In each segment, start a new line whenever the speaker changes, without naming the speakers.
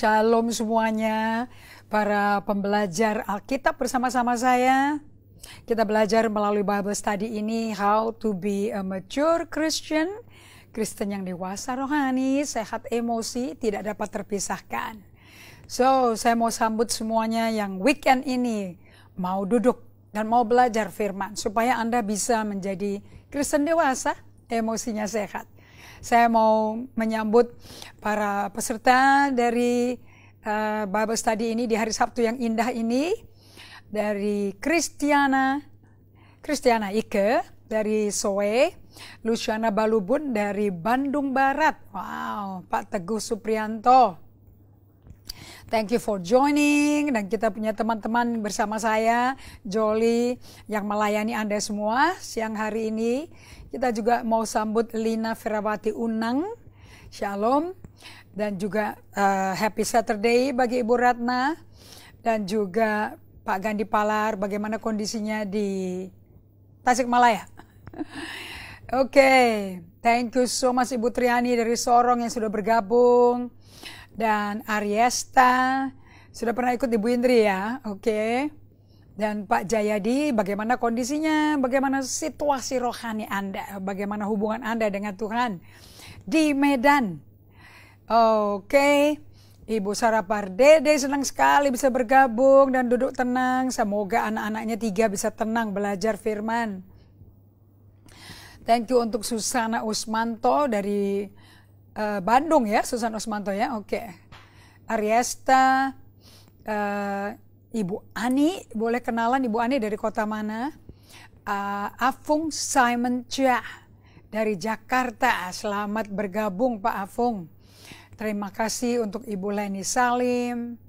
Shalom semuanya para pembelajar Alkitab bersama-sama saya. Kita belajar melalui Bible study ini how to be a mature Christian, Kristen yang dewasa rohani, sehat emosi, tidak dapat terpisahkan. So, saya mau sambut semuanya yang weekend ini mau duduk dan mau belajar firman supaya Anda bisa menjadi Kristen dewasa, emosinya sehat saya mau menyambut para peserta dari uh, Bible Study ini di hari Sabtu yang indah ini dari Kristiana Kristiana Ike dari Soe, Luciana Balubun dari Bandung Barat. Wow, Pak Teguh Suprianto. Thank you for joining dan kita punya teman-teman bersama saya Jolly yang melayani Anda semua siang hari ini. Kita juga mau sambut Lina Ferawati Unang. Shalom. Dan juga uh, Happy Saturday bagi Ibu Ratna. Dan juga Pak Gandhi Palar, bagaimana kondisinya di Tasikmalaya? Oke, okay. thank you so much Ibu Triani dari Sorong yang sudah bergabung. Dan Ariesta, sudah pernah ikut Ibu Indri ya, oke. Okay. Dan Pak Jayadi, bagaimana kondisinya? Bagaimana situasi rohani Anda? Bagaimana hubungan Anda dengan Tuhan di Medan? Oke, okay. Ibu Sarah Pardede senang sekali bisa bergabung dan duduk tenang. Semoga anak-anaknya tiga bisa tenang belajar firman. Thank you untuk Susana Usmanto dari uh, Bandung ya, Susana Usmanto ya. Oke. Okay. Ariesta eh, Ibu Ani, boleh kenalan Ibu Ani dari kota mana? Uh, Afung Simon Chia dari Jakarta. Selamat bergabung Pak Afung. Terima kasih untuk Ibu Leni Salim.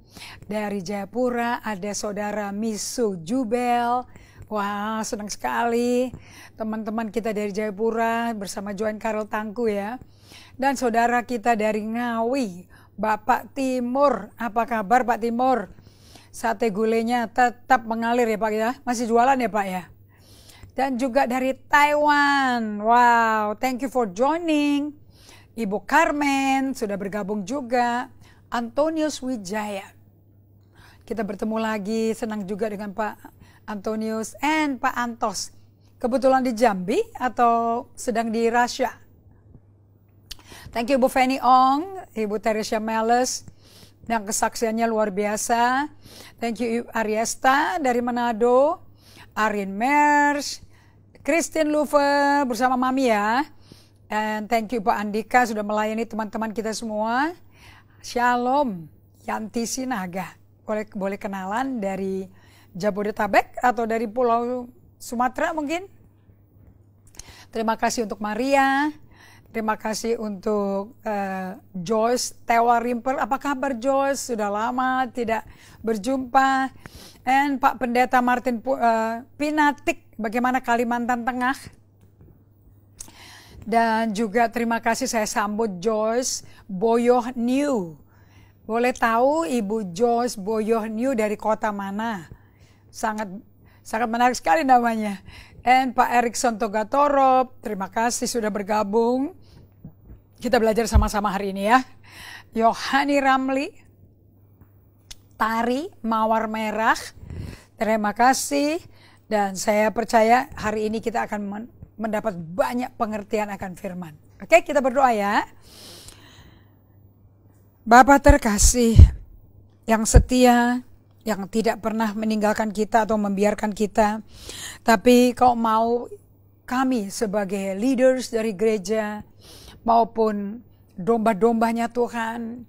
Dari Jayapura ada saudara Misu Jubel. Wah, senang sekali teman-teman kita dari Jayapura bersama Joan Karel Tangku ya. Dan saudara kita dari Ngawi, Bapak Timur. Apa kabar Pak Timur? sate gulenya tetap mengalir ya Pak ya. Masih jualan ya Pak ya. Dan juga dari Taiwan. Wow, thank you for joining. Ibu Carmen sudah bergabung juga. Antonius Wijaya. Kita bertemu lagi, senang juga dengan Pak Antonius and Pak Antos. Kebetulan di Jambi atau sedang di Rusia? Thank you Bu Feni Ong, Ibu Teresia Meles, yang kesaksiannya luar biasa. Thank you Ariesta dari Manado, Arin Mers, Christine Luver bersama Mami ya. And thank you Pak Andika sudah melayani teman-teman kita semua. Shalom, Yanti Sinaga. Boleh, boleh kenalan dari Jabodetabek atau dari Pulau Sumatera mungkin? Terima kasih untuk Maria. Terima kasih untuk uh, Joyce Tewa Rimpel. Apa kabar Joyce? Sudah lama tidak berjumpa. And Pak Pendeta Martin uh, Pinatik, bagaimana Kalimantan Tengah? Dan juga terima kasih saya sambut Joyce Boyoh New. Boleh tahu Ibu Joyce Boyoh New dari kota mana? Sangat sangat menarik sekali namanya. And Pak Erickson Togatorop, terima kasih sudah bergabung. Kita belajar sama-sama hari ini ya. Yohani Ramli, Tari Mawar Merah. Terima kasih dan saya percaya hari ini kita akan mendapat banyak pengertian akan firman. Oke, kita berdoa ya. Bapak terkasih yang setia, yang tidak pernah meninggalkan kita atau membiarkan kita, tapi kau mau kami sebagai leaders dari gereja, maupun domba-dombanya Tuhan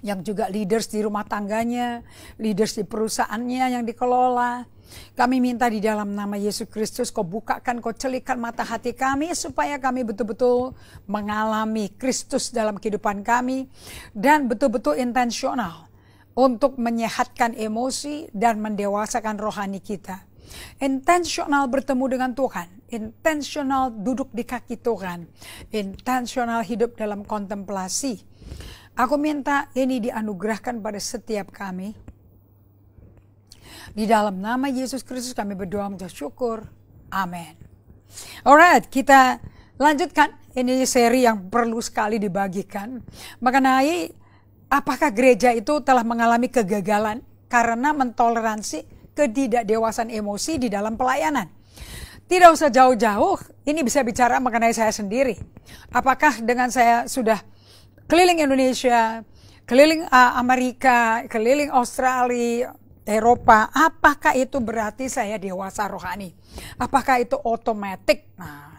yang juga leaders di rumah tangganya, leaders di perusahaannya yang dikelola. Kami minta di dalam nama Yesus Kristus kau bukakan, kau celikan mata hati kami supaya kami betul-betul mengalami Kristus dalam kehidupan kami dan betul-betul intensional untuk menyehatkan emosi dan mendewasakan rohani kita intensional bertemu dengan Tuhan, intensional duduk di kaki Tuhan, intensional hidup dalam kontemplasi. Aku minta ini dianugerahkan pada setiap kami. Di dalam nama Yesus Kristus kami berdoa untuk syukur. Amin. Alright, kita lanjutkan. Ini seri yang perlu sekali dibagikan mengenai apakah gereja itu telah mengalami kegagalan karena mentoleransi ketidakdewasan emosi di dalam pelayanan. Tidak usah jauh-jauh, ini bisa bicara mengenai saya sendiri. Apakah dengan saya sudah keliling Indonesia, keliling eh, Amerika, keliling Australia, Eropa, apakah itu berarti saya dewasa rohani? Apakah itu otomatis? Nah,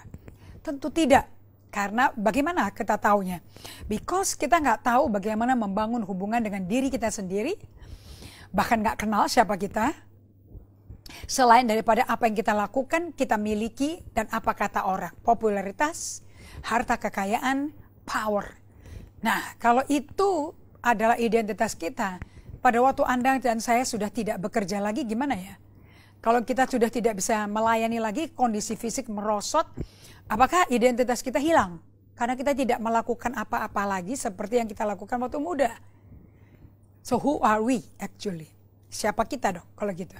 tentu tidak. Karena bagaimana kita tahunya? Because kita nggak tahu bagaimana membangun hubungan dengan diri kita sendiri, bahkan nggak kenal siapa kita, Selain daripada apa yang kita lakukan, kita miliki dan apa kata orang. Popularitas, harta kekayaan, power. Nah, kalau itu adalah identitas kita, pada waktu Anda dan saya sudah tidak bekerja lagi, gimana ya? Kalau kita sudah tidak bisa melayani lagi, kondisi fisik merosot, apakah identitas kita hilang? Karena kita tidak melakukan apa-apa lagi seperti yang kita lakukan waktu muda. So who are we actually? Siapa kita dong kalau gitu?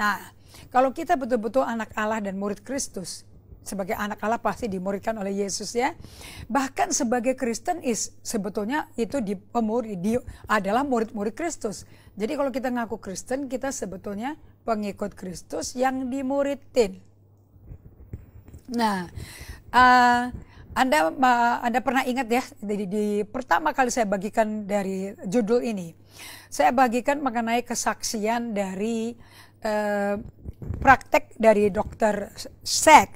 Nah, kalau kita betul-betul anak Allah dan murid Kristus, sebagai anak Allah pasti dimuridkan oleh Yesus ya. Bahkan sebagai Kristen is sebetulnya itu di, pemuri, di adalah murid-murid Kristus. Jadi kalau kita ngaku Kristen, kita sebetulnya pengikut Kristus yang dimuridin. Nah, uh, Anda Anda pernah ingat ya di, di pertama kali saya bagikan dari judul ini. Saya bagikan mengenai kesaksian dari Eh, praktek dari dokter Sek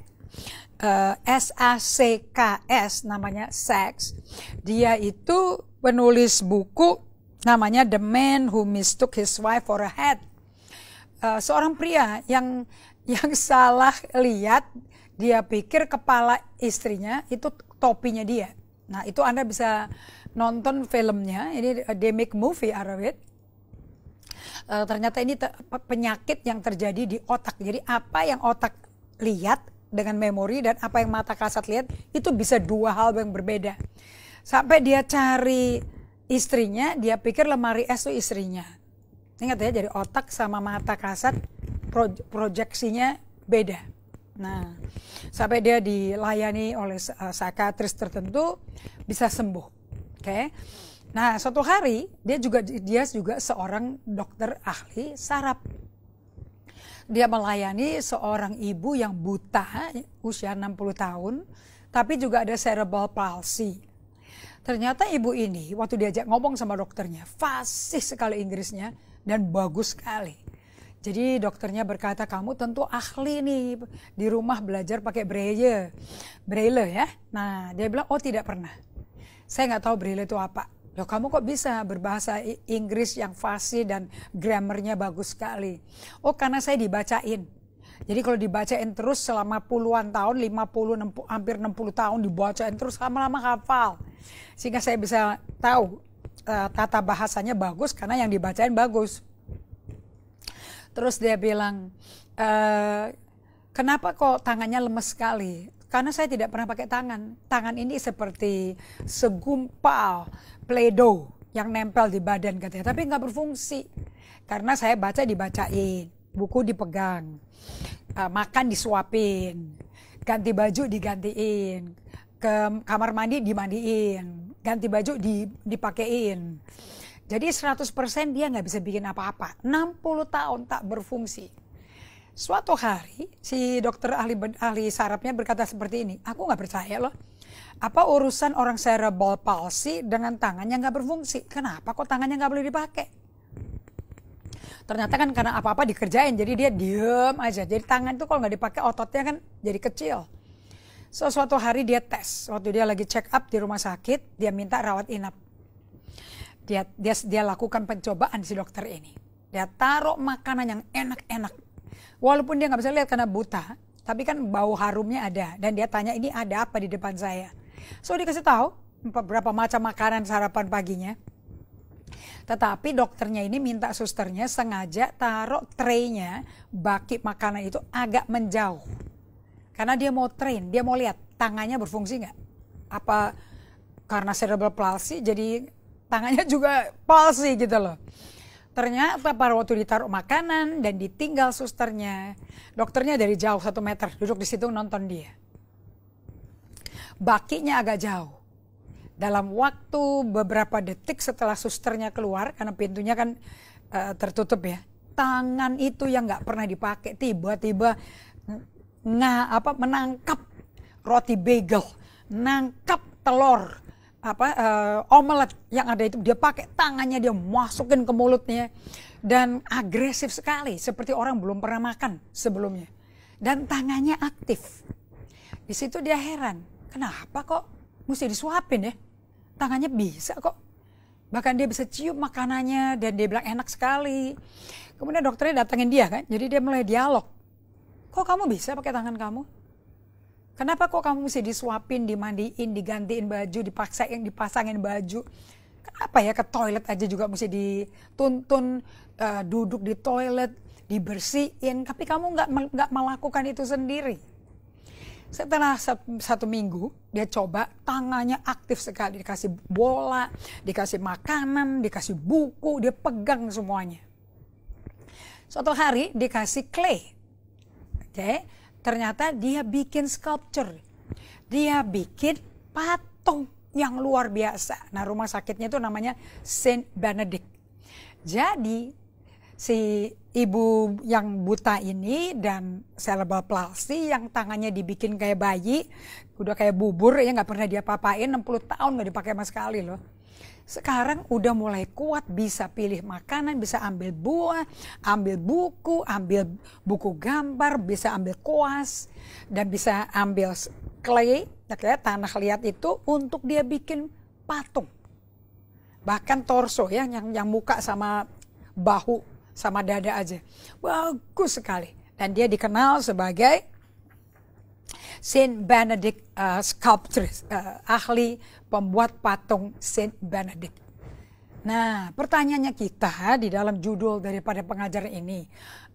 uh, S namanya Seks dia itu penulis buku namanya The Man Who Mistook His Wife for a Head. uh, seorang pria yang yang salah lihat dia pikir kepala istrinya itu topinya dia nah itu anda bisa nonton filmnya ini uh, a demic movie Arawit uh, ternyata ini te penyakit yang terjadi di otak. Jadi apa yang otak lihat dengan memori dan apa yang mata kasat lihat itu bisa dua hal yang berbeda. Sampai dia cari istrinya, dia pikir lemari es itu istrinya. Ingat ya, jadi otak sama mata kasat pro proyeksinya beda. Nah, sampai dia dilayani oleh uh, eh, psychiatrist tertentu bisa sembuh. Oke. Okay? Nah, suatu hari dia juga dia juga seorang dokter ahli saraf. Dia melayani seorang ibu yang buta usia 60 tahun, tapi juga ada cerebral palsy. Ternyata ibu ini waktu diajak ngomong sama dokternya, fasih sekali Inggrisnya dan bagus sekali. Jadi dokternya berkata kamu tentu ahli nih di rumah belajar pakai braille, braille ya. Nah dia bilang oh tidak pernah. Saya nggak tahu braille itu apa. Loh kamu kok bisa berbahasa Inggris yang fasih dan grammarnya bagus sekali? Oh karena saya dibacain. Jadi kalau dibacain terus selama puluhan tahun, 50, 60, hampir 60 tahun dibacain terus lama-lama hafal. Sehingga saya bisa tahu uh, tata bahasanya bagus karena yang dibacain bagus. Terus dia bilang, e, kenapa kok tangannya lemes sekali? Karena saya tidak pernah pakai tangan. Tangan ini seperti segumpal pledo yang nempel di badan katanya, tapi nggak berfungsi. Karena saya baca dibacain, buku dipegang, eh, makan disuapin, ganti baju digantiin, ke kamar mandi dimandiin, ganti baju dipakein. Jadi 100% dia nggak bisa bikin apa-apa. 60 tahun tak berfungsi. Suatu hari si dokter ahli ahli sarapnya berkata seperti ini, aku nggak percaya loh. Apa urusan orang cerebral palsy dengan tangannya nggak berfungsi? Kenapa kok tangannya nggak boleh dipakai? Ternyata kan karena apa-apa dikerjain, jadi dia diem aja. Jadi tangan itu kalau nggak dipakai ototnya kan jadi kecil. So, suatu hari dia tes, waktu dia lagi check up di rumah sakit, dia minta rawat inap. Dia, dia, dia lakukan pencobaan si dokter ini. Dia taruh makanan yang enak-enak Walaupun dia nggak bisa lihat karena buta, tapi kan bau harumnya ada. Dan dia tanya ini ada apa di depan saya. So dia kasih tahu beberapa macam makanan sarapan paginya. Tetapi dokternya ini minta susternya sengaja taruh traynya baki makanan itu agak menjauh. Karena dia mau train, dia mau lihat tangannya berfungsi nggak. Apa karena cerebral palsy jadi tangannya juga palsy gitu loh ternyata pada waktu ditaruh makanan dan ditinggal susternya, dokternya dari jauh satu meter duduk di situ nonton dia. Bakinya agak jauh. Dalam waktu beberapa detik setelah susternya keluar, karena pintunya kan uh, tertutup ya, tangan itu yang nggak pernah dipakai tiba-tiba nggak apa menangkap roti bagel, nangkap telur, apa uh, omelet yang ada itu dia pakai tangannya dia masukin ke mulutnya dan agresif sekali seperti orang belum pernah makan sebelumnya dan tangannya aktif di situ dia heran kenapa kok mesti disuapin ya tangannya bisa kok bahkan dia bisa cium makanannya dan dia bilang enak sekali kemudian dokternya datangin dia kan jadi dia mulai dialog kok kamu bisa pakai tangan kamu Kenapa kok kamu mesti disuapin, dimandiin, digantiin baju, dipaksain, dipasangin baju? Kenapa ya ke toilet aja juga mesti dituntun, uh, duduk di toilet, dibersihin. Tapi kamu nggak nggak melakukan itu sendiri. Setelah satu minggu dia coba tangannya aktif sekali dikasih bola, dikasih makanan, dikasih buku, dia pegang semuanya. Suatu hari dikasih clay, oke? Okay? ternyata dia bikin sculpture. Dia bikin patung yang luar biasa. Nah rumah sakitnya itu namanya Saint Benedict. Jadi si ibu yang buta ini dan cerebral palsy yang tangannya dibikin kayak bayi, udah kayak bubur ya nggak pernah dia papain 60 tahun nggak dipakai sama sekali loh sekarang udah mulai kuat bisa pilih makanan, bisa ambil buah, ambil buku, ambil buku gambar, bisa ambil kuas dan bisa ambil clay, ya, ya, tanah liat itu untuk dia bikin patung. Bahkan torso ya yang yang muka sama bahu sama dada aja. Bagus sekali dan dia dikenal sebagai Saint Benedict uh, sculptor uh, ahli pembuat patung Saint Benedict. Nah, pertanyaannya kita di dalam judul daripada pengajar ini,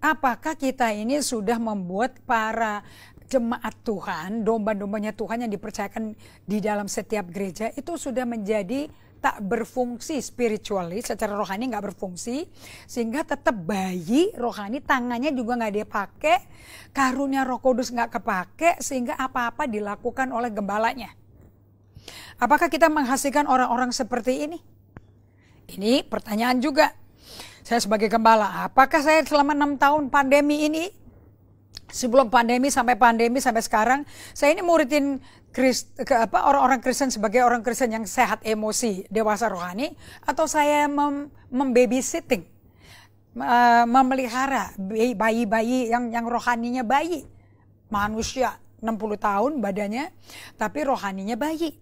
apakah kita ini sudah membuat para jemaat Tuhan, domba-dombanya Tuhan yang dipercayakan di dalam setiap gereja itu sudah menjadi tak berfungsi spiritually secara rohani nggak berfungsi sehingga tetap bayi rohani tangannya juga nggak dia pakai karunia roh kudus nggak kepake sehingga apa-apa dilakukan oleh gembalanya apakah kita menghasilkan orang-orang seperti ini ini pertanyaan juga saya sebagai gembala apakah saya selama enam tahun pandemi ini sebelum pandemi sampai pandemi sampai sekarang saya ini muridin Krist, orang-orang Kristen sebagai orang Kristen yang sehat emosi dewasa rohani atau saya mem, babysitting, uh, memelihara bayi-bayi yang yang rohaninya bayi manusia 60 tahun badannya tapi rohaninya bayi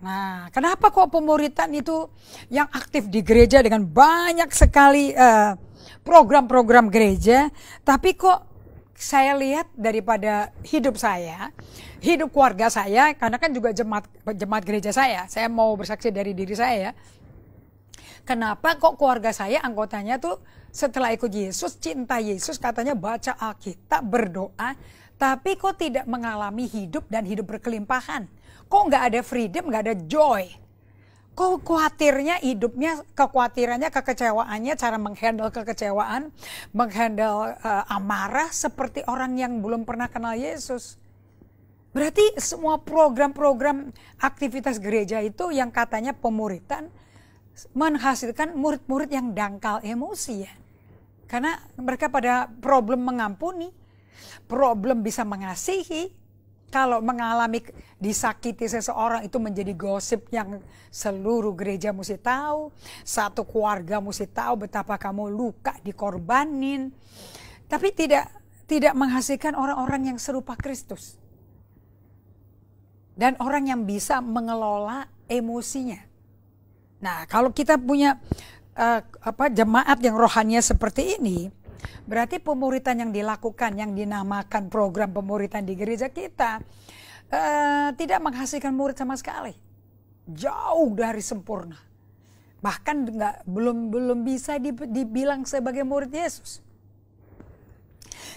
Nah, kenapa kok pemuritan itu yang aktif di gereja dengan banyak sekali eh, program-program uh, program -program gereja, tapi kok saya lihat daripada hidup saya, hidup keluarga saya, karena kan juga jemaat jemaat gereja saya, saya mau bersaksi dari diri saya. ya. Kenapa kok keluarga saya anggotanya tuh setelah ikut Yesus, cinta Yesus, katanya baca Alkitab, berdoa, tapi kok tidak mengalami hidup dan hidup berkelimpahan? Kok nggak ada freedom, nggak ada joy? Kok khawatirnya hidupnya, kekhawatirannya, kekecewaannya, cara menghandle kekecewaan, menghandle uh, amarah seperti orang yang belum pernah kenal Yesus. Berarti semua program-program aktivitas gereja itu yang katanya pemuritan menghasilkan murid-murid yang dangkal emosi ya. Karena mereka pada problem mengampuni, problem bisa mengasihi, kalau mengalami disakiti seseorang itu menjadi gosip yang seluruh gereja mesti tahu, satu keluarga mesti tahu betapa kamu luka dikorbanin. Tapi tidak tidak menghasilkan orang-orang yang serupa Kristus. Dan orang yang bisa mengelola emosinya. Nah, kalau kita punya uh, apa jemaat yang rohannya seperti ini, Berarti pemuritan yang dilakukan, yang dinamakan program pemuritan di gereja kita, uh, tidak menghasilkan murid sama sekali. Jauh dari sempurna. Bahkan nggak belum belum bisa dibilang sebagai murid Yesus.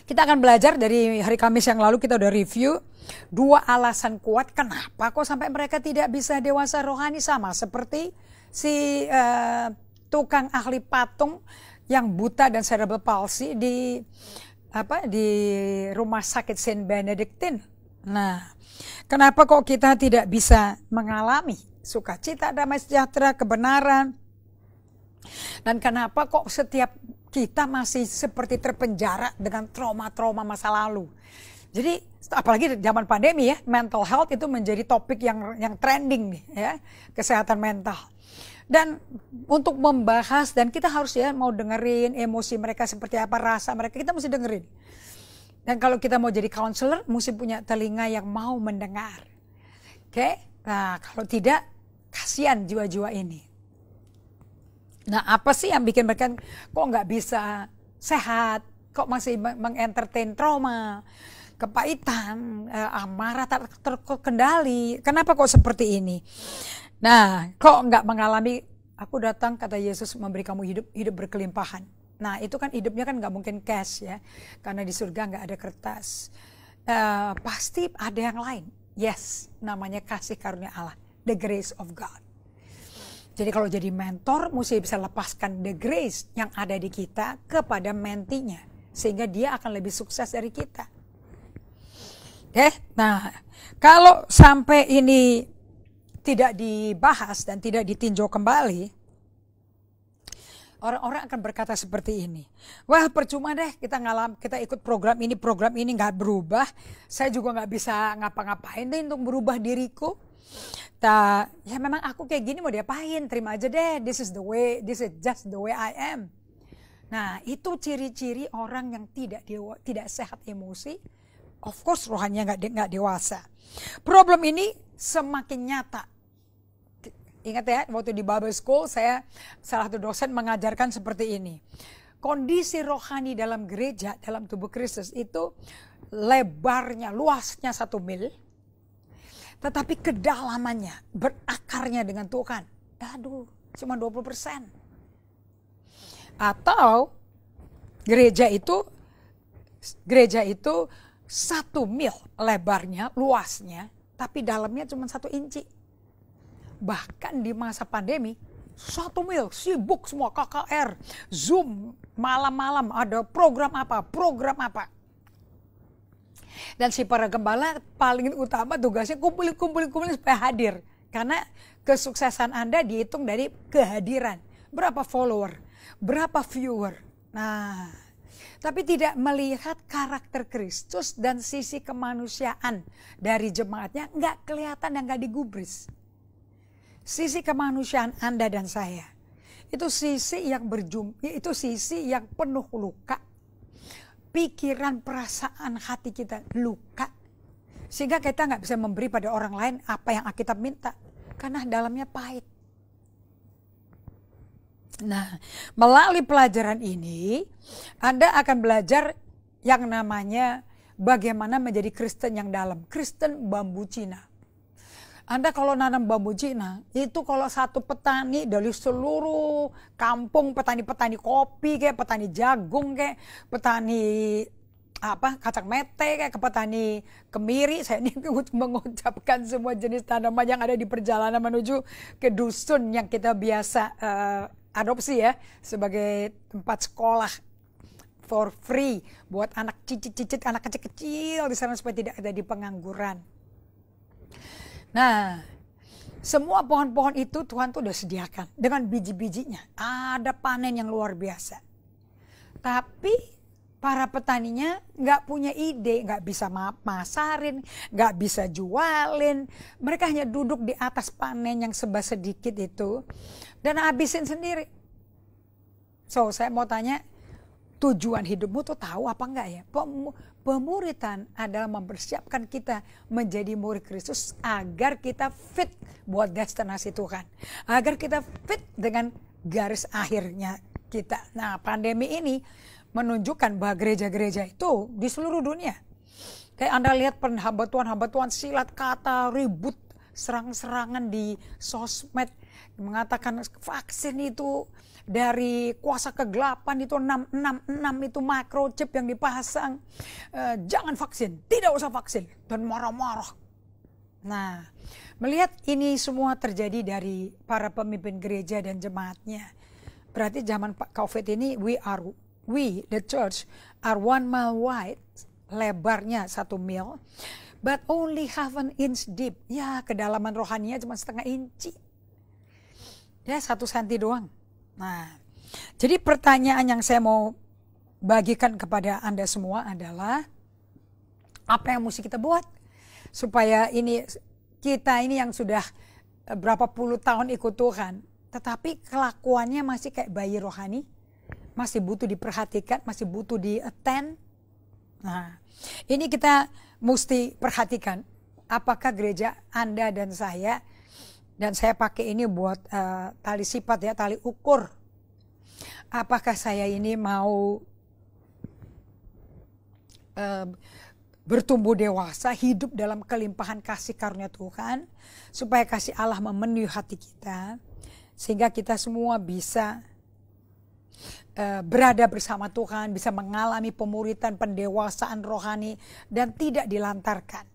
Kita akan belajar dari hari Kamis yang lalu kita udah review dua alasan kuat kenapa kok sampai mereka tidak bisa dewasa rohani sama seperti si uh, tukang ahli patung yang buta dan cerebral palsy di apa di rumah sakit Saint Benedictine. Nah, kenapa kok kita tidak bisa mengalami sukacita, damai sejahtera, kebenaran? Dan kenapa kok setiap kita masih seperti terpenjara dengan trauma-trauma masa lalu? Jadi apalagi zaman pandemi ya, mental health itu menjadi topik yang yang trending nih ya, kesehatan mental dan untuk membahas dan kita harus ya mau dengerin emosi mereka seperti apa rasa mereka kita mesti dengerin dan kalau kita mau jadi counselor mesti punya telinga yang mau mendengar oke okay? nah kalau tidak kasihan jiwa-jiwa ini nah apa sih yang bikin mereka kok nggak bisa sehat kok masih mengentertain trauma kepahitan, eh, amarah tak terkendali. Kenapa kok seperti ini? Nah, kok nggak mengalami aku datang kata Yesus memberi kamu hidup hidup berkelimpahan. Nah, itu kan hidupnya kan nggak mungkin cash ya, karena di surga nggak ada kertas. Uh, pasti ada yang lain. Yes, namanya kasih karunia Allah, the grace of God. Jadi kalau jadi mentor, mesti bisa lepaskan the grace yang ada di kita kepada mentinya, sehingga dia akan lebih sukses dari kita. Oke, eh, nah kalau sampai ini tidak dibahas dan tidak ditinjau kembali, orang-orang akan berkata seperti ini. Wah percuma deh kita ngalam, kita ikut program ini, program ini nggak berubah. Saya juga nggak bisa ngapa-ngapain deh untuk berubah diriku. Ta, ya memang aku kayak gini mau diapain, terima aja deh. This is the way, this is just the way I am. Nah itu ciri-ciri orang yang tidak dewa, tidak sehat emosi. Of course rohannya nggak de, dewasa. Problem ini semakin nyata Ingat ya, waktu di Bible School saya salah satu dosen mengajarkan seperti ini. Kondisi rohani dalam gereja, dalam tubuh Kristus itu lebarnya, luasnya satu mil. Tetapi kedalamannya, berakarnya dengan Tuhan. Aduh, cuma 20 persen. Atau gereja itu, gereja itu satu mil lebarnya, luasnya, tapi dalamnya cuma satu inci bahkan di masa pandemi satu mil sibuk semua KKR, Zoom malam-malam ada program apa, program apa. Dan si para gembala paling utama tugasnya kumpulin kumpulin kumpulin supaya hadir. Karena kesuksesan Anda dihitung dari kehadiran. Berapa follower, berapa viewer. Nah, tapi tidak melihat karakter Kristus dan sisi kemanusiaan dari jemaatnya nggak kelihatan dan nggak digubris sisi kemanusiaan Anda dan saya. Itu sisi yang berjum, itu sisi yang penuh luka. Pikiran, perasaan, hati kita luka. Sehingga kita nggak bisa memberi pada orang lain apa yang kita minta. Karena dalamnya pahit. Nah, melalui pelajaran ini, Anda akan belajar yang namanya bagaimana menjadi Kristen yang dalam. Kristen bambu Cina. Anda kalau nanam bambu Cina, itu kalau satu petani dari seluruh kampung, petani-petani kopi kayak, petani jagung kayak, petani apa kacang mete kayak ke petani kemiri saya ini mengucapkan semua jenis tanaman yang ada di perjalanan menuju ke dusun yang kita biasa uh, adopsi ya sebagai tempat sekolah for free buat anak cicit-cicit anak kecil-kecil di sana supaya tidak ada di pengangguran Nah, semua pohon-pohon itu Tuhan tuh udah sediakan dengan biji-bijinya. Ada panen yang luar biasa. Tapi para petaninya nggak punya ide, nggak bisa masarin, nggak bisa jualin. Mereka hanya duduk di atas panen yang seba sedikit itu dan habisin sendiri. So, saya mau tanya, tujuan hidupmu tuh tahu apa enggak ya? Pemuritan adalah mempersiapkan kita menjadi murid Kristus agar kita fit buat destinasi Tuhan. Agar kita fit dengan garis akhirnya kita. Nah, pandemi ini menunjukkan bahwa gereja-gereja itu di seluruh dunia. Kayak Anda lihat hamba Tuhan silat kata, ribut, serang-serangan di sosmed mengatakan vaksin itu dari kuasa kegelapan itu 666 itu microchip yang dipasang. E, jangan vaksin, tidak usah vaksin dan marah-marah. Nah, melihat ini semua terjadi dari para pemimpin gereja dan jemaatnya. Berarti zaman Covid ini we are we the church are one mile wide, lebarnya satu mil, but only half an inch deep. Ya, kedalaman rohaninya cuma setengah inci. Ya, satu senti doang. Nah, jadi pertanyaan yang saya mau bagikan kepada Anda semua adalah apa yang mesti kita buat supaya ini kita ini yang sudah eh, berapa puluh tahun ikut Tuhan, tetapi kelakuannya masih kayak bayi rohani, masih butuh diperhatikan, masih butuh di attend. Nah, ini kita mesti perhatikan apakah gereja Anda dan saya dan saya pakai ini buat uh, tali sifat ya, tali ukur. Apakah saya ini mau uh, bertumbuh dewasa, hidup dalam kelimpahan kasih karunia Tuhan, supaya kasih Allah memenuhi hati kita, sehingga kita semua bisa uh, berada bersama Tuhan, bisa mengalami pemuritan, pendewasaan rohani, dan tidak dilantarkan.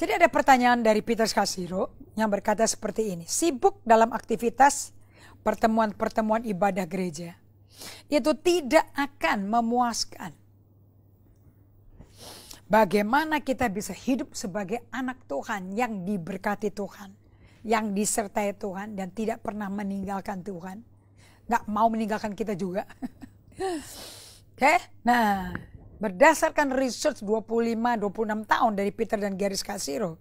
Jadi ada pertanyaan dari Peter Kasiro yang berkata seperti ini. Sibuk dalam aktivitas pertemuan-pertemuan ibadah gereja. Itu tidak akan memuaskan. Bagaimana kita bisa hidup sebagai anak Tuhan yang diberkati Tuhan. Yang disertai Tuhan dan tidak pernah meninggalkan Tuhan. Gak mau meninggalkan kita juga. Oke, okay? nah Berdasarkan research 25-26 tahun dari Peter dan Garis Kasiro,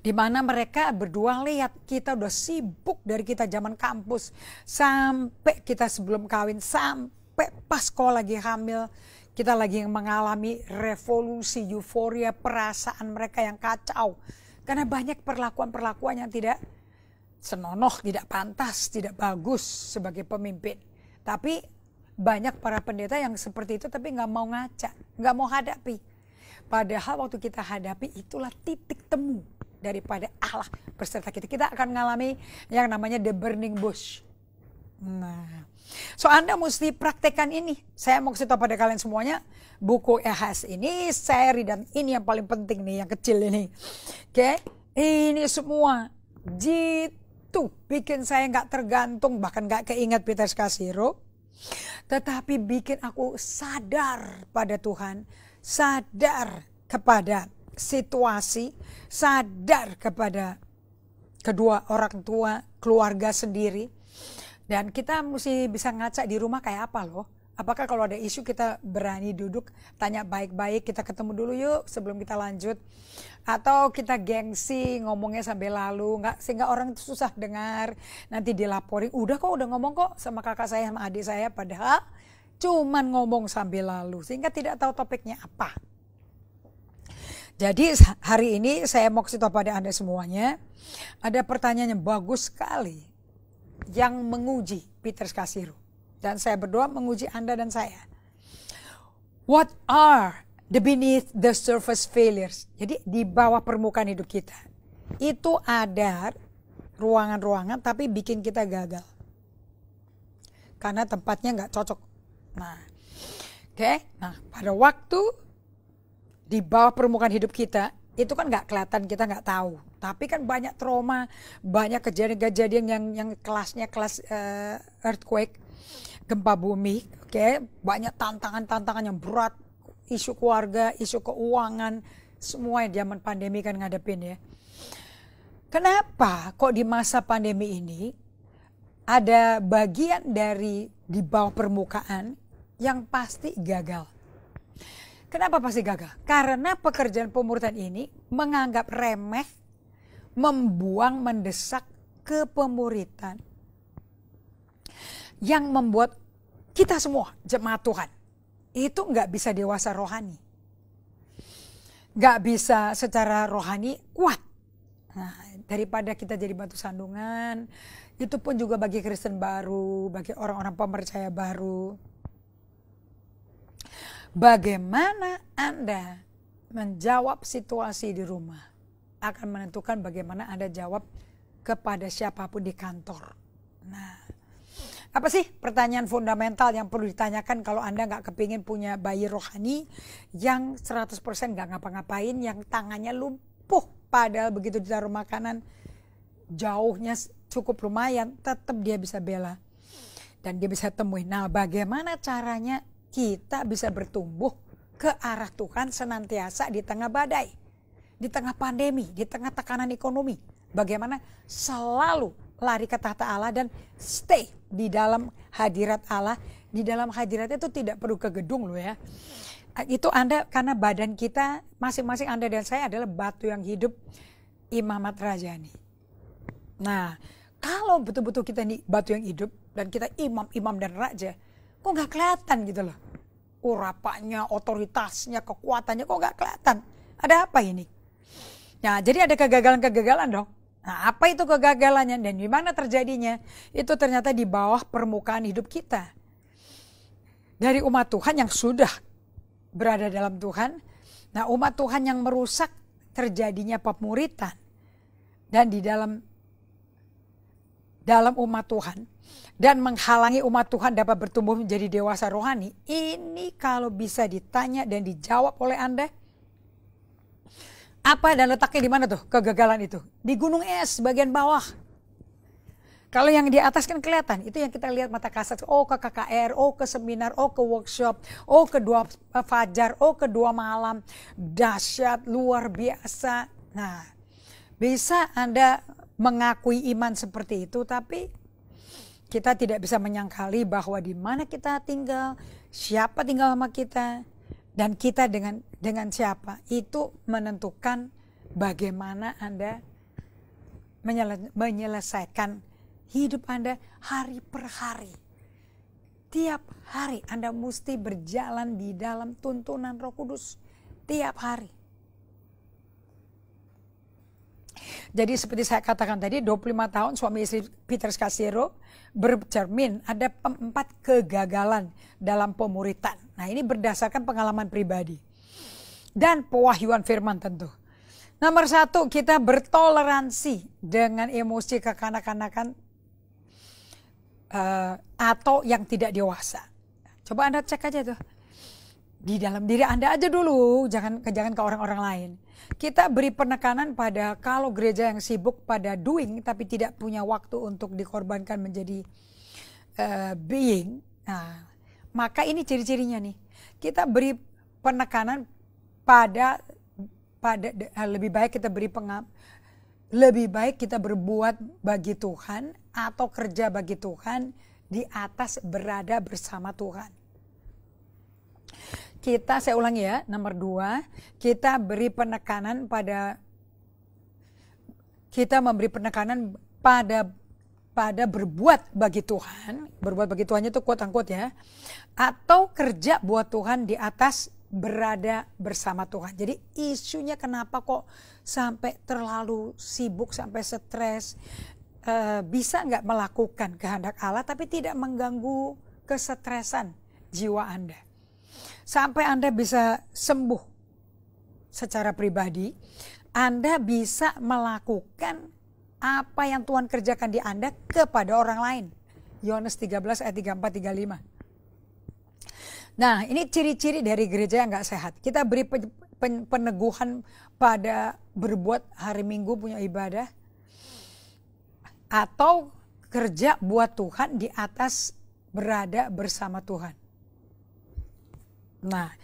di mana mereka berdua lihat kita udah sibuk dari kita zaman kampus sampai kita sebelum kawin sampai pas kau lagi hamil kita lagi mengalami revolusi euforia perasaan mereka yang kacau karena banyak perlakuan-perlakuan yang tidak senonoh, tidak pantas, tidak bagus sebagai pemimpin. Tapi banyak para pendeta yang seperti itu tapi nggak mau ngaca, nggak mau hadapi. Padahal waktu kita hadapi itulah titik temu daripada Allah beserta kita. Kita akan mengalami yang namanya the burning bush. Nah, so Anda mesti praktekkan ini. Saya mau kasih tahu pada kalian semuanya, buku EHS ini, seri dan ini yang paling penting nih, yang kecil ini. Oke, okay? ini semua jitu bikin saya nggak tergantung, bahkan nggak keinget Peter Skasiro. Tetapi bikin aku sadar pada Tuhan, sadar kepada situasi, sadar kepada kedua orang tua, keluarga sendiri. Dan kita mesti bisa ngaca di rumah kayak apa loh apakah kalau ada isu kita berani duduk tanya baik-baik kita ketemu dulu yuk sebelum kita lanjut atau kita gengsi ngomongnya sampai lalu nggak sehingga orang itu susah dengar nanti dilaporin udah kok udah ngomong kok sama kakak saya sama adik saya padahal cuman ngomong sambil lalu sehingga tidak tahu topiknya apa jadi hari ini saya mau kasih tahu pada Anda semuanya, ada pertanyaan yang bagus sekali yang menguji Peter Kasiru dan saya berdoa menguji Anda dan saya. What are the beneath the surface failures. Jadi di bawah permukaan hidup kita. Itu ada ruangan-ruangan tapi bikin kita gagal. Karena tempatnya nggak cocok. Nah, oke. Okay? Nah, pada waktu di bawah permukaan hidup kita itu kan nggak kelihatan kita nggak tahu tapi kan banyak trauma banyak kejadian-kejadian yang yang kelasnya kelas uh, earthquake gempa bumi, oke, okay? banyak tantangan-tantangan yang berat, isu keluarga, isu keuangan, semua yang zaman pandemi kan ngadepin ya. Kenapa kok di masa pandemi ini ada bagian dari di bawah permukaan yang pasti gagal? Kenapa pasti gagal? Karena pekerjaan pemuritan ini menganggap remeh, membuang, mendesak ke pemuritan yang membuat kita semua jemaat Tuhan itu nggak bisa dewasa rohani. Nggak bisa secara rohani kuat. Nah, daripada kita jadi batu sandungan, itu pun juga bagi Kristen baru, bagi orang-orang pemercaya baru. Bagaimana Anda menjawab situasi di rumah akan menentukan bagaimana Anda jawab kepada siapapun di kantor. Nah, apa sih pertanyaan fundamental yang perlu ditanyakan kalau Anda nggak kepingin punya bayi rohani yang 100% nggak ngapa-ngapain, yang tangannya lumpuh padahal begitu ditaruh makanan jauhnya cukup lumayan, tetap dia bisa bela. Dan dia bisa temui. Nah bagaimana caranya kita bisa bertumbuh ke arah Tuhan senantiasa di tengah badai, di tengah pandemi, di tengah tekanan ekonomi. Bagaimana selalu lari ke tahta Allah dan stay di dalam hadirat Allah. Di dalam hadirat itu tidak perlu ke gedung loh ya. Ah, itu Anda karena badan kita masing-masing Anda dan saya adalah batu yang hidup imamat rajani. Nah, kalau betul-betul kita ini batu yang hidup dan kita imam-imam dan raja, kok nggak kelihatan gitu loh. Urapannya, otoritasnya, kekuatannya kok nggak kelihatan. Ada apa ini? Nah, jadi ada kegagalan-kegagalan dong. Nah, apa itu kegagalannya dan di mana terjadinya? Itu ternyata di bawah permukaan hidup kita. Dari umat Tuhan yang sudah berada dalam Tuhan, nah umat Tuhan yang merusak terjadinya pemuritan. Dan di dalam dalam umat Tuhan dan menghalangi umat Tuhan dapat bertumbuh menjadi dewasa rohani. Ini kalau bisa ditanya dan dijawab oleh Anda, apa dan letaknya di mana tuh kegagalan itu? Di gunung es bagian bawah. Kalau yang di atas kan kelihatan, itu yang kita lihat mata kasat. Oh ke KKR, oh ke seminar, oh ke workshop, oh ke dua eh, fajar, oh ke dua malam. Dahsyat, luar biasa. Nah, bisa Anda mengakui iman seperti itu, tapi kita tidak bisa menyangkali bahwa di mana kita tinggal, siapa tinggal sama kita, dan kita dengan dengan siapa itu menentukan bagaimana Anda menyele, menyelesaikan hidup Anda hari per hari. Tiap hari Anda mesti berjalan di dalam tuntunan Roh Kudus tiap hari. Jadi seperti saya katakan tadi 25 tahun suami istri Peter Scassero bercermin ada empat kegagalan dalam pemuritan Nah ini berdasarkan pengalaman pribadi. Dan pewahyuan firman tentu. Nomor satu kita bertoleransi dengan emosi kekanak-kanakan uh, atau yang tidak dewasa. Coba Anda cek aja tuh. Di dalam diri Anda aja dulu, jangan jangan ke orang-orang lain. Kita beri penekanan pada kalau gereja yang sibuk pada doing tapi tidak punya waktu untuk dikorbankan menjadi uh, being. Nah, maka ini ciri-cirinya nih. Kita beri penekanan pada pada eh, lebih baik kita beri pengap lebih baik kita berbuat bagi Tuhan atau kerja bagi Tuhan di atas berada bersama Tuhan. Kita, saya ulangi ya, nomor dua, kita beri penekanan pada, kita memberi penekanan pada pada berbuat bagi Tuhan, berbuat bagi Tuhan itu kuat angkut ya, atau kerja buat Tuhan di atas berada bersama Tuhan. Jadi isunya kenapa kok sampai terlalu sibuk, sampai stres, e, bisa nggak melakukan kehendak Allah tapi tidak mengganggu kesetresan jiwa Anda. Sampai Anda bisa sembuh secara pribadi, Anda bisa melakukan apa yang Tuhan kerjakan di Anda kepada orang lain. Yohanes 13 ayat 34 35. Nah, ini ciri-ciri dari gereja yang nggak sehat. Kita beri peneguhan pada berbuat hari Minggu punya ibadah atau kerja buat Tuhan di atas berada bersama Tuhan. Nah,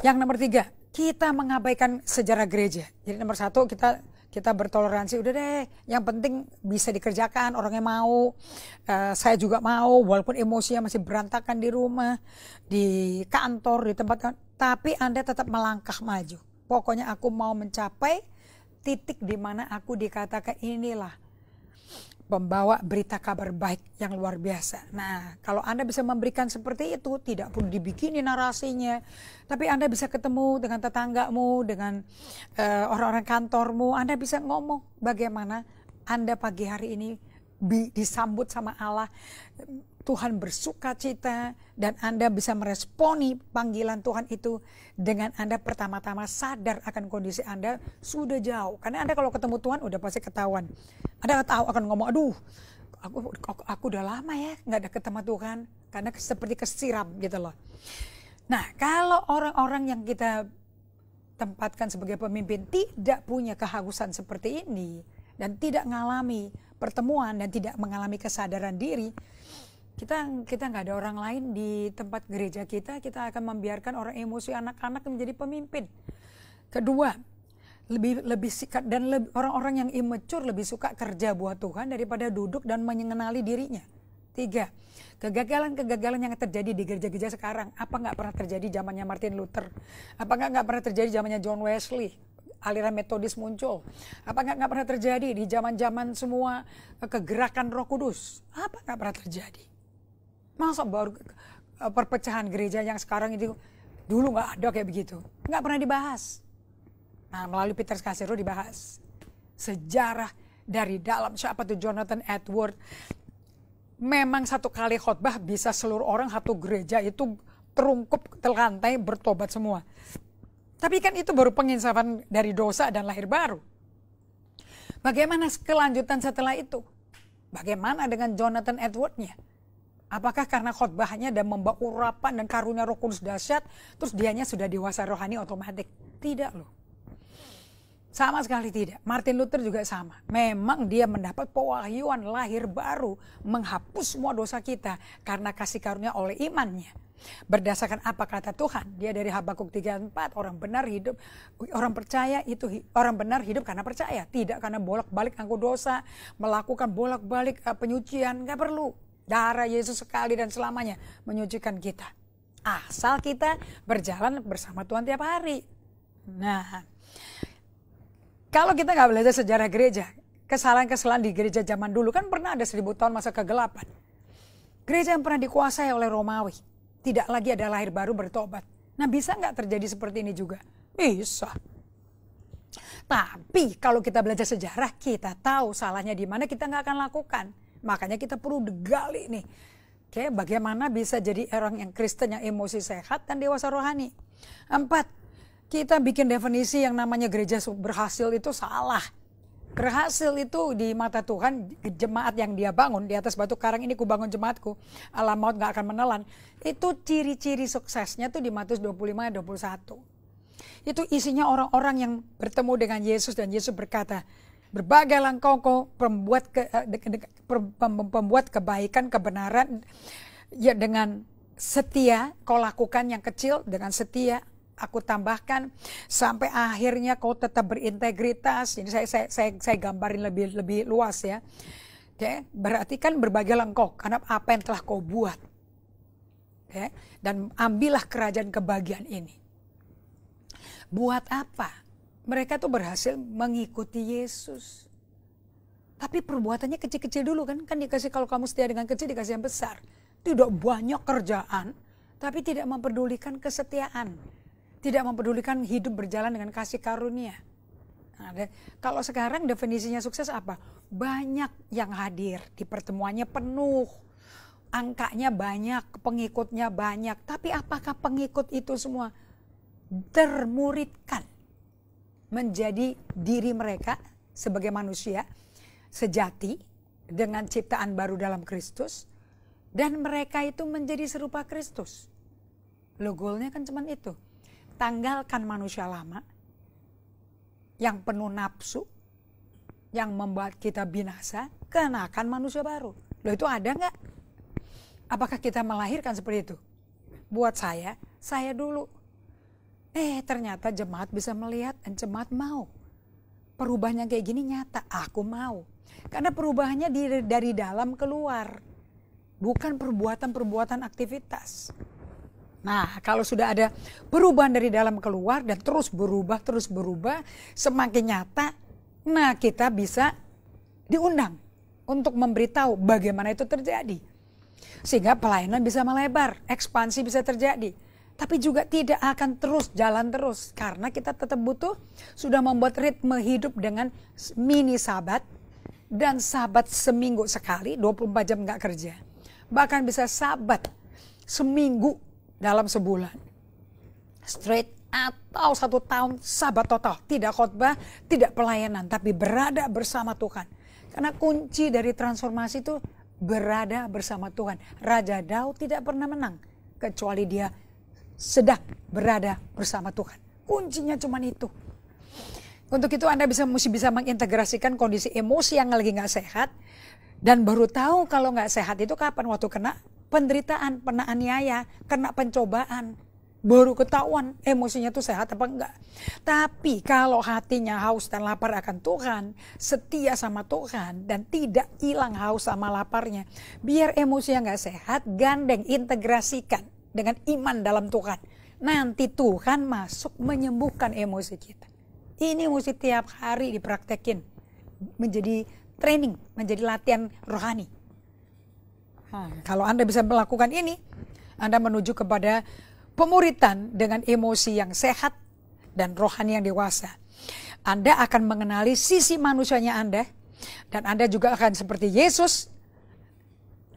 yang nomor tiga, kita mengabaikan sejarah gereja. Jadi nomor satu kita kita bertoleransi udah deh yang penting bisa dikerjakan orangnya mau uh, saya juga mau walaupun emosinya masih berantakan di rumah di kantor di tempat kan. tapi anda tetap melangkah maju pokoknya aku mau mencapai titik di mana aku dikatakan inilah pembawa berita kabar baik yang luar biasa. Nah, kalau Anda bisa memberikan seperti itu, tidak perlu dibikinin narasinya, tapi Anda bisa ketemu dengan tetanggamu, dengan eh, orang-orang uh, orang -orang kantormu, Anda bisa ngomong bagaimana Anda pagi hari ini disambut sama Allah Tuhan bersuka cita dan Anda bisa meresponi panggilan Tuhan itu dengan Anda pertama-tama sadar akan kondisi Anda sudah jauh. Karena Anda kalau ketemu Tuhan udah pasti ketahuan. Anda tahu akan ngomong, aduh aku, aku, aku udah lama ya nggak ada ketemu Tuhan. Karena seperti kesiram gitu loh. Nah kalau orang-orang yang kita tempatkan sebagai pemimpin tidak punya kehausan seperti ini dan tidak mengalami pertemuan dan tidak mengalami kesadaran diri, kita kita nggak ada orang lain di tempat gereja kita kita akan membiarkan orang emosi anak-anak menjadi pemimpin kedua lebih lebih sikat dan orang-orang yang immature lebih suka kerja buat Tuhan daripada duduk dan mengenali dirinya tiga kegagalan-kegagalan yang terjadi di gereja-gereja sekarang apa nggak pernah terjadi zamannya Martin Luther apa nggak pernah terjadi zamannya John Wesley aliran metodis muncul. Apa nggak pernah terjadi di zaman-zaman semua kegerakan roh kudus? Apa nggak pernah terjadi? masa baru eh, perpecahan gereja yang sekarang itu dulu nggak ada kayak begitu nggak pernah dibahas nah melalui Peter Kasero dibahas sejarah dari dalam siapa tuh Jonathan Edward memang satu kali khotbah bisa seluruh orang satu gereja itu terungkup terlantai bertobat semua tapi kan itu baru penginsafan dari dosa dan lahir baru. Bagaimana kelanjutan setelah itu? Bagaimana dengan Jonathan Edwardnya? Apakah karena khotbahnya dan membawa urapan dan karunia roh kudus dahsyat, terus dianya sudah dewasa rohani otomatis? Tidak loh. Sama sekali tidak. Martin Luther juga sama. Memang dia mendapat pewahyuan lahir baru menghapus semua dosa kita karena kasih karunia oleh imannya. Berdasarkan apa kata Tuhan? Dia dari Habakuk 34, orang benar hidup, orang percaya itu orang benar hidup karena percaya, tidak karena bolak-balik angku dosa, melakukan bolak-balik eh, penyucian, nggak perlu. Darah Yesus sekali dan selamanya menyucikan kita. Asal kita berjalan bersama Tuhan tiap hari. Nah, kalau kita nggak belajar sejarah gereja, kesalahan-kesalahan di gereja zaman dulu kan pernah ada seribu tahun masa kegelapan. Gereja yang pernah dikuasai oleh Romawi, tidak lagi ada lahir baru bertobat. Nah bisa nggak terjadi seperti ini juga? Bisa. Tapi kalau kita belajar sejarah, kita tahu salahnya di mana kita nggak akan lakukan. Makanya kita perlu degali nih. Oke, okay, bagaimana bisa jadi orang yang Kristen yang emosi sehat dan dewasa rohani? Empat, kita bikin definisi yang namanya gereja berhasil itu salah. Berhasil itu di mata Tuhan jemaat yang dia bangun di atas batu karang ini kubangun jemaatku alam maut nggak akan menelan itu ciri-ciri suksesnya tuh di Matius 25 ayat 21 itu isinya orang-orang yang bertemu dengan Yesus dan Yesus berkata berbagai langkah kau pembuat ke, eh, kebaikan kebenaran ya dengan setia kau lakukan yang kecil dengan setia aku tambahkan sampai akhirnya kau tetap berintegritas. ini saya saya saya, saya gambarin lebih lebih luas ya. Oke, berarti kan berbagai langkah. karena apa yang telah kau buat. Oke, dan ambillah kerajaan kebahagiaan ini. Buat apa? mereka tuh berhasil mengikuti Yesus. Tapi perbuatannya kecil-kecil dulu kan. Kan dikasih kalau kamu setia dengan kecil dikasih yang besar. Tidak banyak kerjaan. Tapi tidak mempedulikan kesetiaan. Tidak mempedulikan hidup berjalan dengan kasih karunia. Nah, kalau sekarang definisinya sukses apa? Banyak yang hadir di pertemuannya penuh. Angkanya banyak, pengikutnya banyak. Tapi apakah pengikut itu semua termuridkan? menjadi diri mereka sebagai manusia sejati dengan ciptaan baru dalam Kristus dan mereka itu menjadi serupa Kristus. Lo kan cuman itu. Tanggalkan manusia lama yang penuh nafsu yang membuat kita binasa kenakan manusia baru. Lo itu ada nggak? Apakah kita melahirkan seperti itu? Buat saya, saya dulu Eh ternyata jemaat bisa melihat dan jemaat mau. Perubahannya kayak gini nyata, aku mau. Karena perubahannya dari dalam keluar. Bukan perbuatan-perbuatan aktivitas. Nah, kalau sudah ada perubahan dari dalam keluar dan terus berubah, terus berubah, semakin nyata, nah kita bisa diundang untuk memberitahu bagaimana itu terjadi. Sehingga pelayanan bisa melebar, ekspansi bisa terjadi tapi juga tidak akan terus jalan terus karena kita tetap butuh sudah membuat ritme hidup dengan mini sabat dan sabat seminggu sekali 24 jam nggak kerja bahkan bisa sabat seminggu dalam sebulan straight atau satu tahun sabat total tidak khotbah tidak pelayanan tapi berada bersama Tuhan karena kunci dari transformasi itu berada bersama Tuhan Raja Daud tidak pernah menang kecuali dia sedang berada bersama Tuhan. Kuncinya cuma itu. Untuk itu Anda bisa mesti bisa mengintegrasikan kondisi emosi yang lagi nggak sehat dan baru tahu kalau nggak sehat itu kapan waktu kena penderitaan, kena aniaya, kena pencobaan. Baru ketahuan emosinya tuh sehat apa enggak. Tapi kalau hatinya haus dan lapar akan Tuhan, setia sama Tuhan dan tidak hilang haus sama laparnya. Biar emosinya yang nggak sehat, gandeng, integrasikan dengan iman dalam Tuhan. Nanti Tuhan masuk menyembuhkan emosi kita. Ini mesti tiap hari dipraktekin. Menjadi training, menjadi latihan rohani. Hmm, kalau Anda bisa melakukan ini, Anda menuju kepada pemuritan dengan emosi yang sehat dan rohani yang dewasa. Anda akan mengenali sisi manusianya Anda, dan Anda juga akan seperti Yesus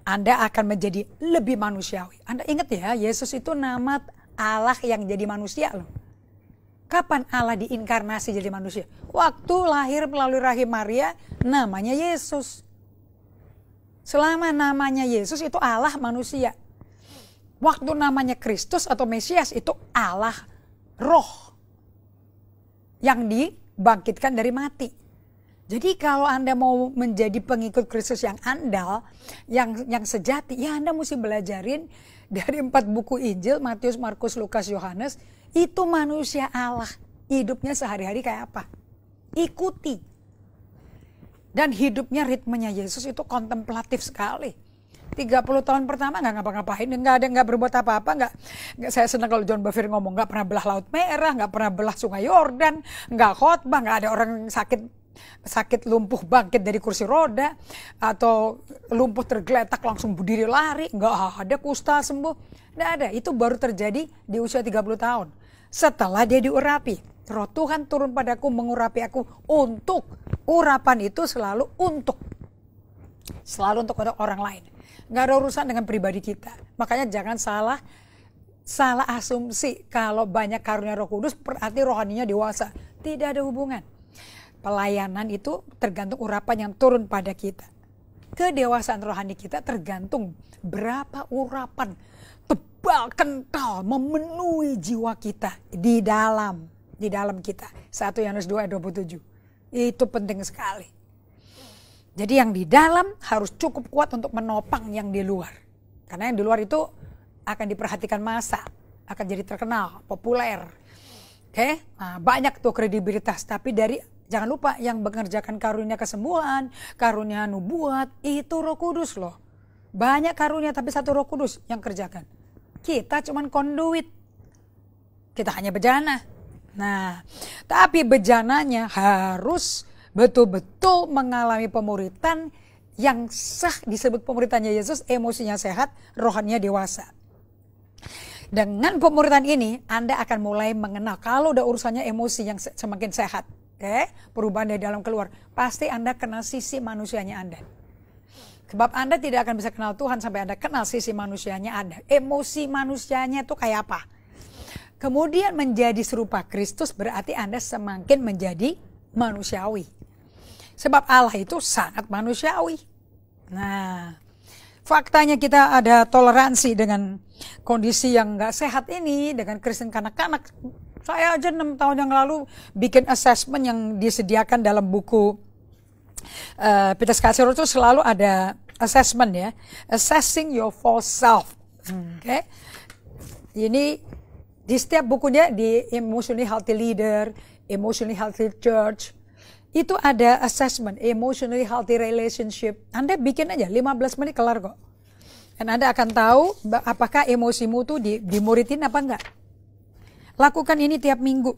anda akan menjadi lebih manusiawi. Anda ingat ya, Yesus itu nama Allah yang jadi manusia loh. Kapan Allah diinkarnasi jadi manusia? Waktu lahir melalui rahim Maria, namanya Yesus. Selama namanya Yesus itu Allah manusia. Waktu namanya Kristus atau Mesias itu Allah roh yang dibangkitkan dari mati. Jadi kalau Anda mau menjadi pengikut Kristus yang andal, yang yang sejati, ya Anda mesti belajarin dari empat buku Injil, Matius, Markus, Lukas, Yohanes, itu manusia Allah. Hidupnya sehari-hari kayak apa? Ikuti. Dan hidupnya ritmenya Yesus itu kontemplatif sekali. 30 tahun pertama nggak ngapa-ngapain, nggak ada nggak berbuat apa-apa, nggak, nggak saya senang kalau John Bevere ngomong nggak pernah belah laut merah, nggak pernah belah sungai Yordan, nggak khotbah, nggak ada orang sakit sakit lumpuh bangkit dari kursi roda atau lumpuh tergeletak langsung berdiri lari nggak ada kusta sembuh nggak ada itu baru terjadi di usia 30 tahun setelah dia diurapi roh Tuhan turun padaku mengurapi aku untuk urapan itu selalu untuk selalu untuk orang lain nggak ada urusan dengan pribadi kita makanya jangan salah salah asumsi kalau banyak karunia roh kudus berarti rohaninya dewasa tidak ada hubungan pelayanan itu tergantung urapan yang turun pada kita. Kedewasaan rohani kita tergantung berapa urapan tebal kental memenuhi jiwa kita di dalam di dalam kita. satu 1 dua dua puluh tujuh Itu penting sekali. Jadi yang di dalam harus cukup kuat untuk menopang yang di luar. Karena yang di luar itu akan diperhatikan masa, akan jadi terkenal, populer. Oke, okay? nah, banyak tuh kredibilitas, tapi dari Jangan lupa yang mengerjakan karunia kesembuhan, karunia nubuat, itu roh kudus loh. Banyak karunia tapi satu roh kudus yang kerjakan. Kita cuman konduit. Kita hanya bejana. Nah, tapi bejananya harus betul-betul mengalami pemuritan yang sah disebut pemuritannya Yesus, emosinya sehat, rohannya dewasa. Dengan pemuritan ini, Anda akan mulai mengenal kalau udah urusannya emosi yang semakin sehat. Oke, okay? perubahan dari dalam keluar. Pasti Anda kenal sisi manusianya Anda. Sebab Anda tidak akan bisa kenal Tuhan sampai Anda kenal sisi manusianya Anda. Emosi manusianya itu kayak apa? Kemudian menjadi serupa Kristus berarti Anda semakin menjadi manusiawi. Sebab Allah itu sangat manusiawi. Nah, faktanya kita ada toleransi dengan kondisi yang nggak sehat ini, dengan Kristen kanak-kanak saya aja enam tahun yang lalu bikin assessment yang disediakan dalam buku uh, Peter Scazzaro itu selalu ada assessment ya, assessing your false self. Hmm. Oke, okay? ini di setiap bukunya di emotionally healthy leader, emotionally healthy church, itu ada assessment emotionally healthy relationship. Anda bikin aja 15 menit kelar kok. Dan Anda akan tahu apakah emosimu tuh dimuritin apa enggak. Lakukan ini tiap minggu.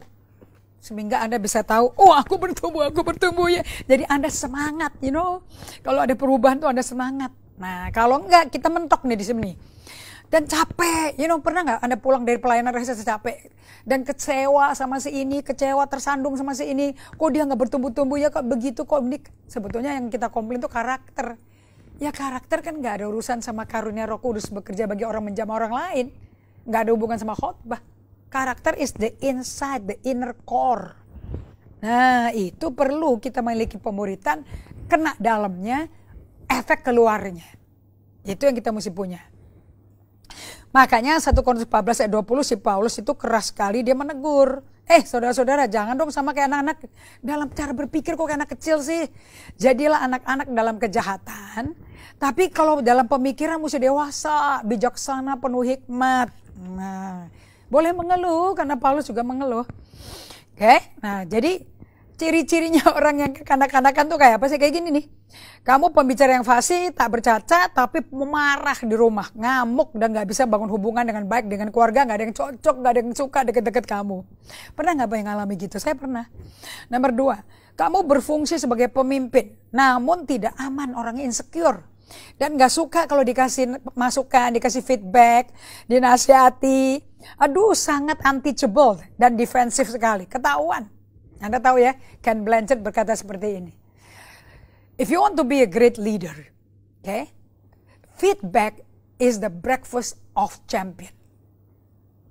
Sehingga Anda bisa tahu, oh aku bertumbuh, aku bertumbuh ya. Jadi Anda semangat, you know. Kalau ada perubahan tuh Anda semangat. Nah kalau enggak kita mentok nih di sini. Dan capek, you know pernah nggak Anda pulang dari pelayanan rasa capek dan kecewa sama si ini, kecewa tersandung sama si ini, kok dia nggak bertumbuh-tumbuh ya kok begitu kok ini sebetulnya yang kita komplain tuh karakter. Ya karakter kan nggak ada urusan sama karunia Roh Kudus bekerja bagi orang menjama orang lain. Nggak ada hubungan sama khotbah. Karakter is the inside, the inner core. Nah, itu perlu kita memiliki pemuritan, kena dalamnya, efek keluarnya. Itu yang kita mesti punya. Makanya 1 Korintus 14 ayat 20 si Paulus itu keras sekali dia menegur. Eh saudara-saudara jangan dong sama kayak anak-anak dalam cara berpikir kok kayak anak kecil sih. Jadilah anak-anak dalam kejahatan. Tapi kalau dalam pemikiran mesti dewasa, bijaksana, penuh hikmat. Nah, boleh mengeluh karena Paulus juga mengeluh. Oke, okay? nah jadi ciri-cirinya orang yang kekanak-kanakan tuh kayak apa sih? Kayak gini nih. Kamu pembicara yang fasih, tak bercacat, tapi marah di rumah. Ngamuk dan gak bisa bangun hubungan dengan baik dengan keluarga. Gak ada yang cocok, gak ada yang suka deket-deket kamu. Pernah gak bayang alami gitu? Saya pernah. Nomor dua, kamu berfungsi sebagai pemimpin. Namun tidak aman, orang insecure. Dan gak suka kalau dikasih masukan, dikasih feedback, dinasihati. Aduh, sangat anti untouchable dan defensif sekali. Ketahuan. Anda tahu ya, Ken Blanchard berkata seperti ini. If you want to be a great leader, okay, feedback is the breakfast of champion.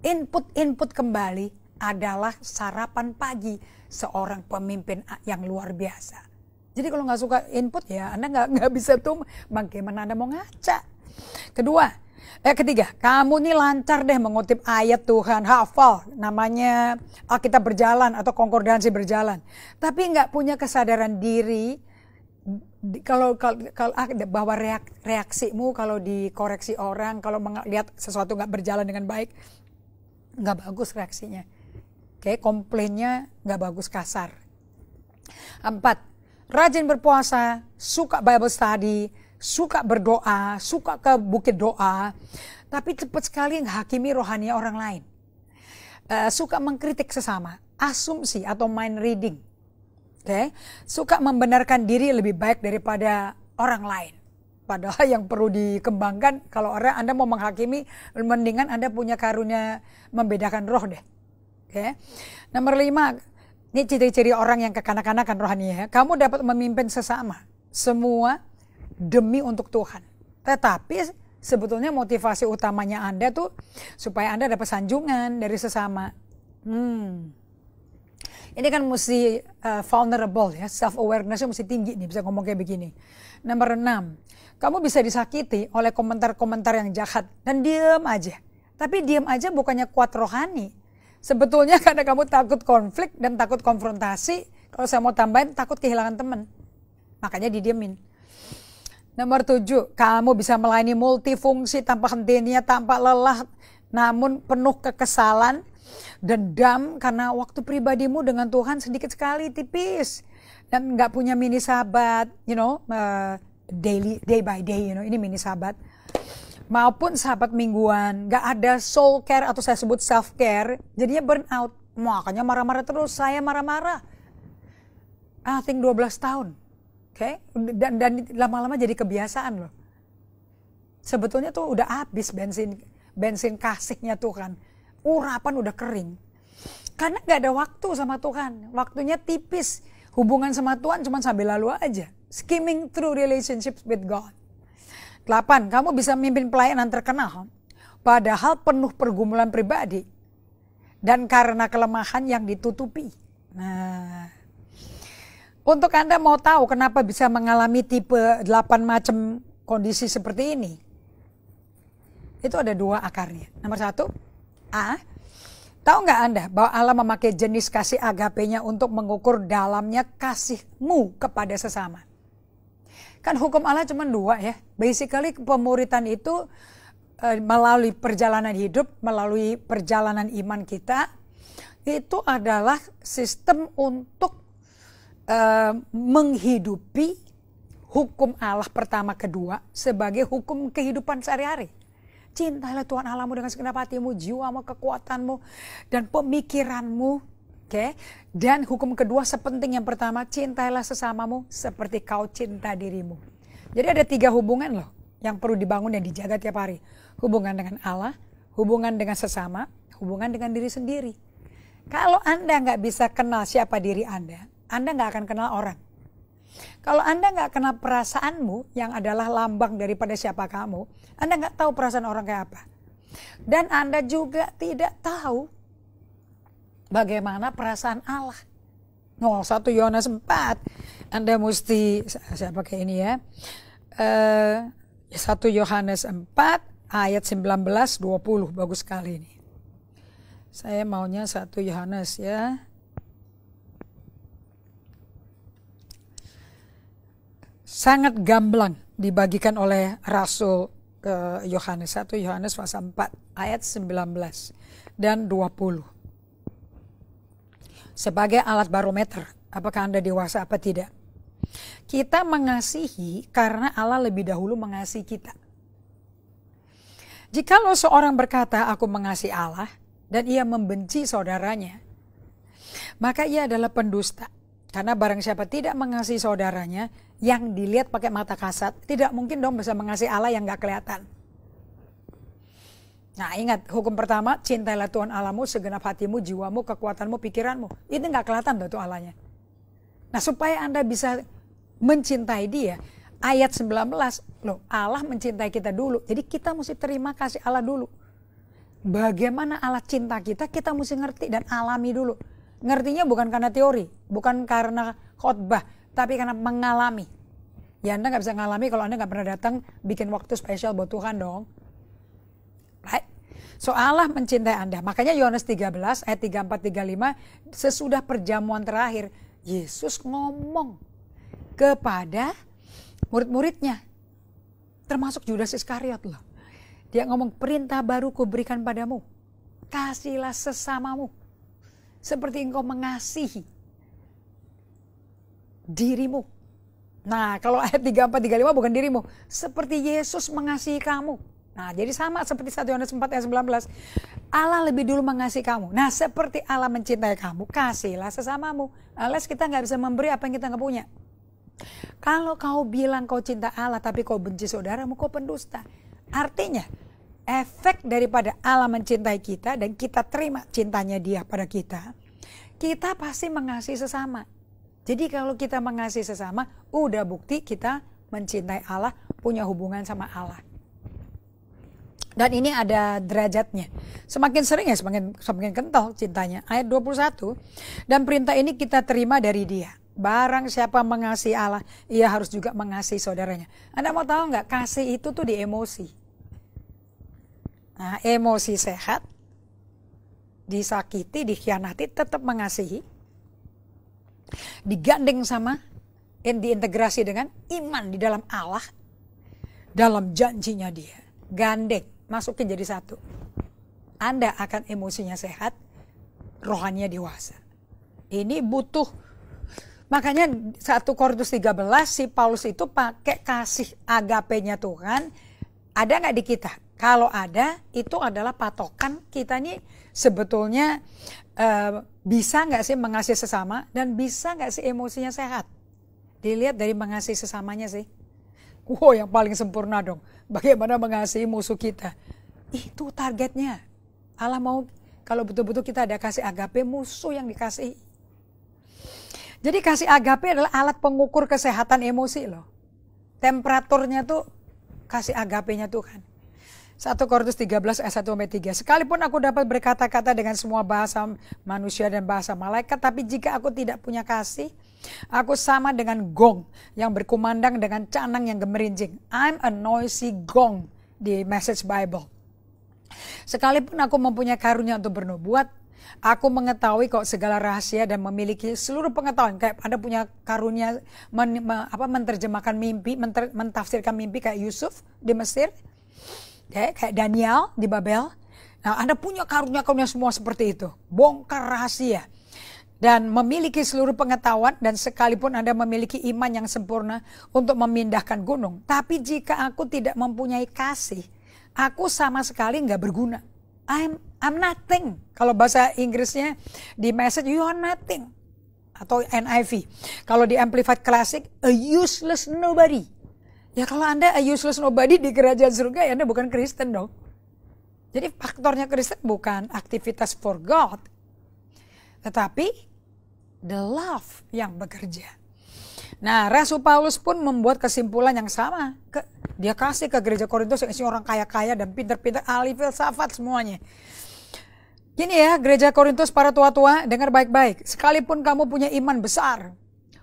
Input-input kembali adalah sarapan pagi seorang pemimpin yang luar biasa. Jadi kalau nggak suka input ya Anda nggak nggak bisa tuh bagaimana Anda mau ngaca. Kedua, eh ketiga, kamu nih lancar deh mengutip ayat Tuhan, hafal namanya Alkitab berjalan atau konkordansi berjalan. Tapi nggak punya kesadaran diri kalau kalau ah, bahwa reak, reaksimu kalau dikoreksi orang kalau melihat sesuatu nggak berjalan dengan baik nggak bagus reaksinya oke komplainnya nggak bagus kasar empat rajin berpuasa, suka Bible study, suka berdoa, suka ke bukit doa, tapi cepat sekali menghakimi rohani orang lain. Uh, suka mengkritik sesama, asumsi atau mind reading. Oke, okay? suka membenarkan diri lebih baik daripada orang lain. Padahal yang perlu dikembangkan kalau orang Anda mau menghakimi, mendingan Anda punya karunia membedakan roh deh. Oke. Okay? Nomor lima, ini ciri-ciri orang yang kekanak-kanakan rohani ya. Kamu dapat memimpin sesama. Semua demi untuk Tuhan. Tetapi sebetulnya motivasi utamanya Anda tuh supaya Anda dapat sanjungan dari sesama. Hmm. Ini kan mesti uh, vulnerable ya, self awarenessnya mesti tinggi nih bisa ngomong kayak begini. Nomor enam, kamu bisa disakiti oleh komentar-komentar yang jahat dan diem aja. Tapi diem aja bukannya kuat rohani, Sebetulnya karena kamu takut konflik dan takut konfrontasi, kalau saya mau tambahin takut kehilangan teman. Makanya didiemin. Nomor tujuh, kamu bisa melayani multifungsi tanpa hentinya, tanpa lelah, namun penuh kekesalan, dendam karena waktu pribadimu dengan Tuhan sedikit sekali, tipis. Dan nggak punya mini sahabat, you know, uh, daily, day by day, you know, ini mini sahabat maupun sahabat mingguan gak ada soul care atau saya sebut self care jadinya burnout makanya marah-marah terus saya marah-marah I think 12 tahun oke okay? dan dan lama-lama jadi kebiasaan loh sebetulnya tuh udah habis bensin bensin kasihnya kan. urapan udah kering karena gak ada waktu sama Tuhan waktunya tipis hubungan sama Tuhan cuma sambil lalu aja skimming through relationships with God 8. Kamu bisa memimpin pelayanan terkenal, padahal penuh pergumulan pribadi dan karena kelemahan yang ditutupi. Nah, untuk Anda mau tahu kenapa bisa mengalami tipe 8 macam kondisi seperti ini, itu ada dua akarnya. Nomor satu, A, Tahu nggak Anda bahwa Allah memakai jenis kasih agapenya untuk mengukur dalamnya kasihmu kepada sesama? Kan hukum Allah cuma dua ya. Basically pemuritan itu e, melalui perjalanan hidup, melalui perjalanan iman kita, itu adalah sistem untuk e, menghidupi hukum Allah pertama kedua sebagai hukum kehidupan sehari-hari. Cintailah Tuhan Allahmu dengan segenap hatimu, jiwamu, kekuatanmu, dan pemikiranmu Oke. Okay? Dan hukum kedua sepenting yang pertama, cintailah sesamamu seperti kau cinta dirimu. Jadi ada tiga hubungan loh yang perlu dibangun dan dijaga tiap hari. Hubungan dengan Allah, hubungan dengan sesama, hubungan dengan diri sendiri. Kalau Anda nggak bisa kenal siapa diri Anda, Anda nggak akan kenal orang. Kalau Anda nggak kenal perasaanmu yang adalah lambang daripada siapa kamu, Anda nggak tahu perasaan orang kayak apa. Dan Anda juga tidak tahu bagaimana perasaan Allah. Oh, 1 Yohanes 4. Anda mesti saya pakai ini ya. Eh uh, 1 Yohanes 4 ayat 19 20. Bagus sekali ini. Saya maunya 1 Yohanes ya. Sangat gamblang dibagikan oleh Rasul Yohanes uh, 1 Yohanes pasal 4 ayat 19 dan 20 sebagai alat barometer apakah Anda dewasa apa tidak. Kita mengasihi karena Allah lebih dahulu mengasihi kita. Jikalau seorang berkata aku mengasihi Allah dan ia membenci saudaranya, maka ia adalah pendusta. Karena barang siapa tidak mengasihi saudaranya yang dilihat pakai mata kasat, tidak mungkin dong bisa mengasihi Allah yang gak kelihatan. Nah ingat, hukum pertama, cintailah Tuhan alamu segenap hatimu, jiwamu, kekuatanmu, pikiranmu. Itu nggak kelihatan tuh, Allahnya. Nah supaya Anda bisa mencintai dia, ayat 19, loh Allah mencintai kita dulu. Jadi kita mesti terima kasih Allah dulu. Bagaimana Allah cinta kita, kita mesti ngerti dan alami dulu. Ngertinya bukan karena teori, bukan karena khotbah, tapi karena mengalami. Ya Anda nggak bisa ngalami kalau Anda nggak pernah datang bikin waktu spesial buat Tuhan dong right? So Allah mencintai Anda. Makanya Yohanes 13 ayat 34 35 sesudah perjamuan terakhir Yesus ngomong kepada murid-muridnya termasuk Judas Iskariot loh. Dia ngomong perintah baru kuberikan padamu. kasihlah sesamamu seperti engkau mengasihi dirimu. Nah, kalau ayat 34 35 bukan dirimu, seperti Yesus mengasihi kamu. Nah, jadi sama seperti 1 Yohanes 4 ayat 19. Allah lebih dulu mengasihi kamu. Nah, seperti Allah mencintai kamu, kasihlah sesamamu. Alas kita nggak bisa memberi apa yang kita nggak punya. Kalau kau bilang kau cinta Allah tapi kau benci saudaramu, kau pendusta. Artinya, efek daripada Allah mencintai kita dan kita terima cintanya dia pada kita, kita pasti mengasihi sesama. Jadi kalau kita mengasihi sesama, udah bukti kita mencintai Allah, punya hubungan sama Allah. Dan ini ada derajatnya. Semakin sering ya semakin semakin kental cintanya. Ayat 21 dan perintah ini kita terima dari dia. Barang siapa mengasihi Allah, ia harus juga mengasihi saudaranya. Anda mau tahu nggak kasih itu tuh di emosi. Nah, emosi sehat disakiti, dikhianati tetap mengasihi. Digandeng sama yang diintegrasi dengan iman di dalam Allah dalam janjinya dia. Gandeng masukin jadi satu. Anda akan emosinya sehat, rohannya dewasa. Ini butuh makanya satu Korintus 13 si Paulus itu pakai kasih agapenya Tuhan ada nggak di kita? Kalau ada itu adalah patokan kita nih sebetulnya uh, bisa nggak sih mengasihi sesama dan bisa nggak sih emosinya sehat? Dilihat dari mengasihi sesamanya sih wow yang paling sempurna dong. Bagaimana mengasihi musuh kita. Itu targetnya. Allah mau kalau betul-betul kita ada kasih agape, musuh yang dikasih. Jadi kasih agape adalah alat pengukur kesehatan emosi loh. Temperaturnya tuh kasih agapenya tuh Tuhan. 1 Korintus 13 ayat 1 sampai 3. Sekalipun aku dapat berkata-kata dengan semua bahasa manusia dan bahasa malaikat, tapi jika aku tidak punya kasih, Aku sama dengan gong yang berkumandang dengan canang yang gemerincing. I'm a noisy gong di Message Bible. Sekalipun aku mempunyai karunia untuk bernubuat, Aku mengetahui kok segala rahasia dan memiliki seluruh pengetahuan. Kayak Anda punya karunia men, me, apa, menerjemahkan mimpi, menter, mentafsirkan mimpi kayak Yusuf di Mesir, kayak, kayak Daniel di Babel. Nah, Anda punya karunia-karunia semua seperti itu. Bongkar rahasia dan memiliki seluruh pengetahuan dan sekalipun Anda memiliki iman yang sempurna untuk memindahkan gunung. Tapi jika aku tidak mempunyai kasih, aku sama sekali nggak berguna. I'm, I'm nothing. Kalau bahasa Inggrisnya di message, you are nothing. Atau NIV. Kalau di Amplified Classic, a useless nobody. Ya kalau Anda a useless nobody di kerajaan surga, ya Anda bukan Kristen dong. Jadi faktornya Kristen bukan aktivitas for God, tetapi the love yang bekerja. Nah, Rasul Paulus pun membuat kesimpulan yang sama. Ke, dia kasih ke gereja Korintus yang isinya orang kaya-kaya dan pinter-pinter, ahli filsafat semuanya. Gini ya, gereja Korintus para tua-tua, dengar baik-baik. Sekalipun kamu punya iman besar,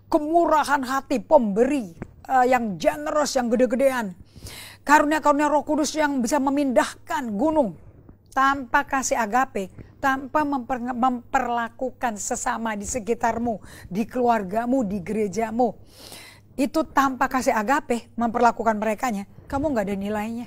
kemurahan hati, pemberi uh, yang generous, yang gede-gedean, karunia-karunia roh kudus yang bisa memindahkan gunung, tanpa kasih agape, tanpa memper, memperlakukan sesama di sekitarmu, di keluargamu, di gerejamu, itu tanpa kasih agape memperlakukan nya, kamu nggak ada nilainya.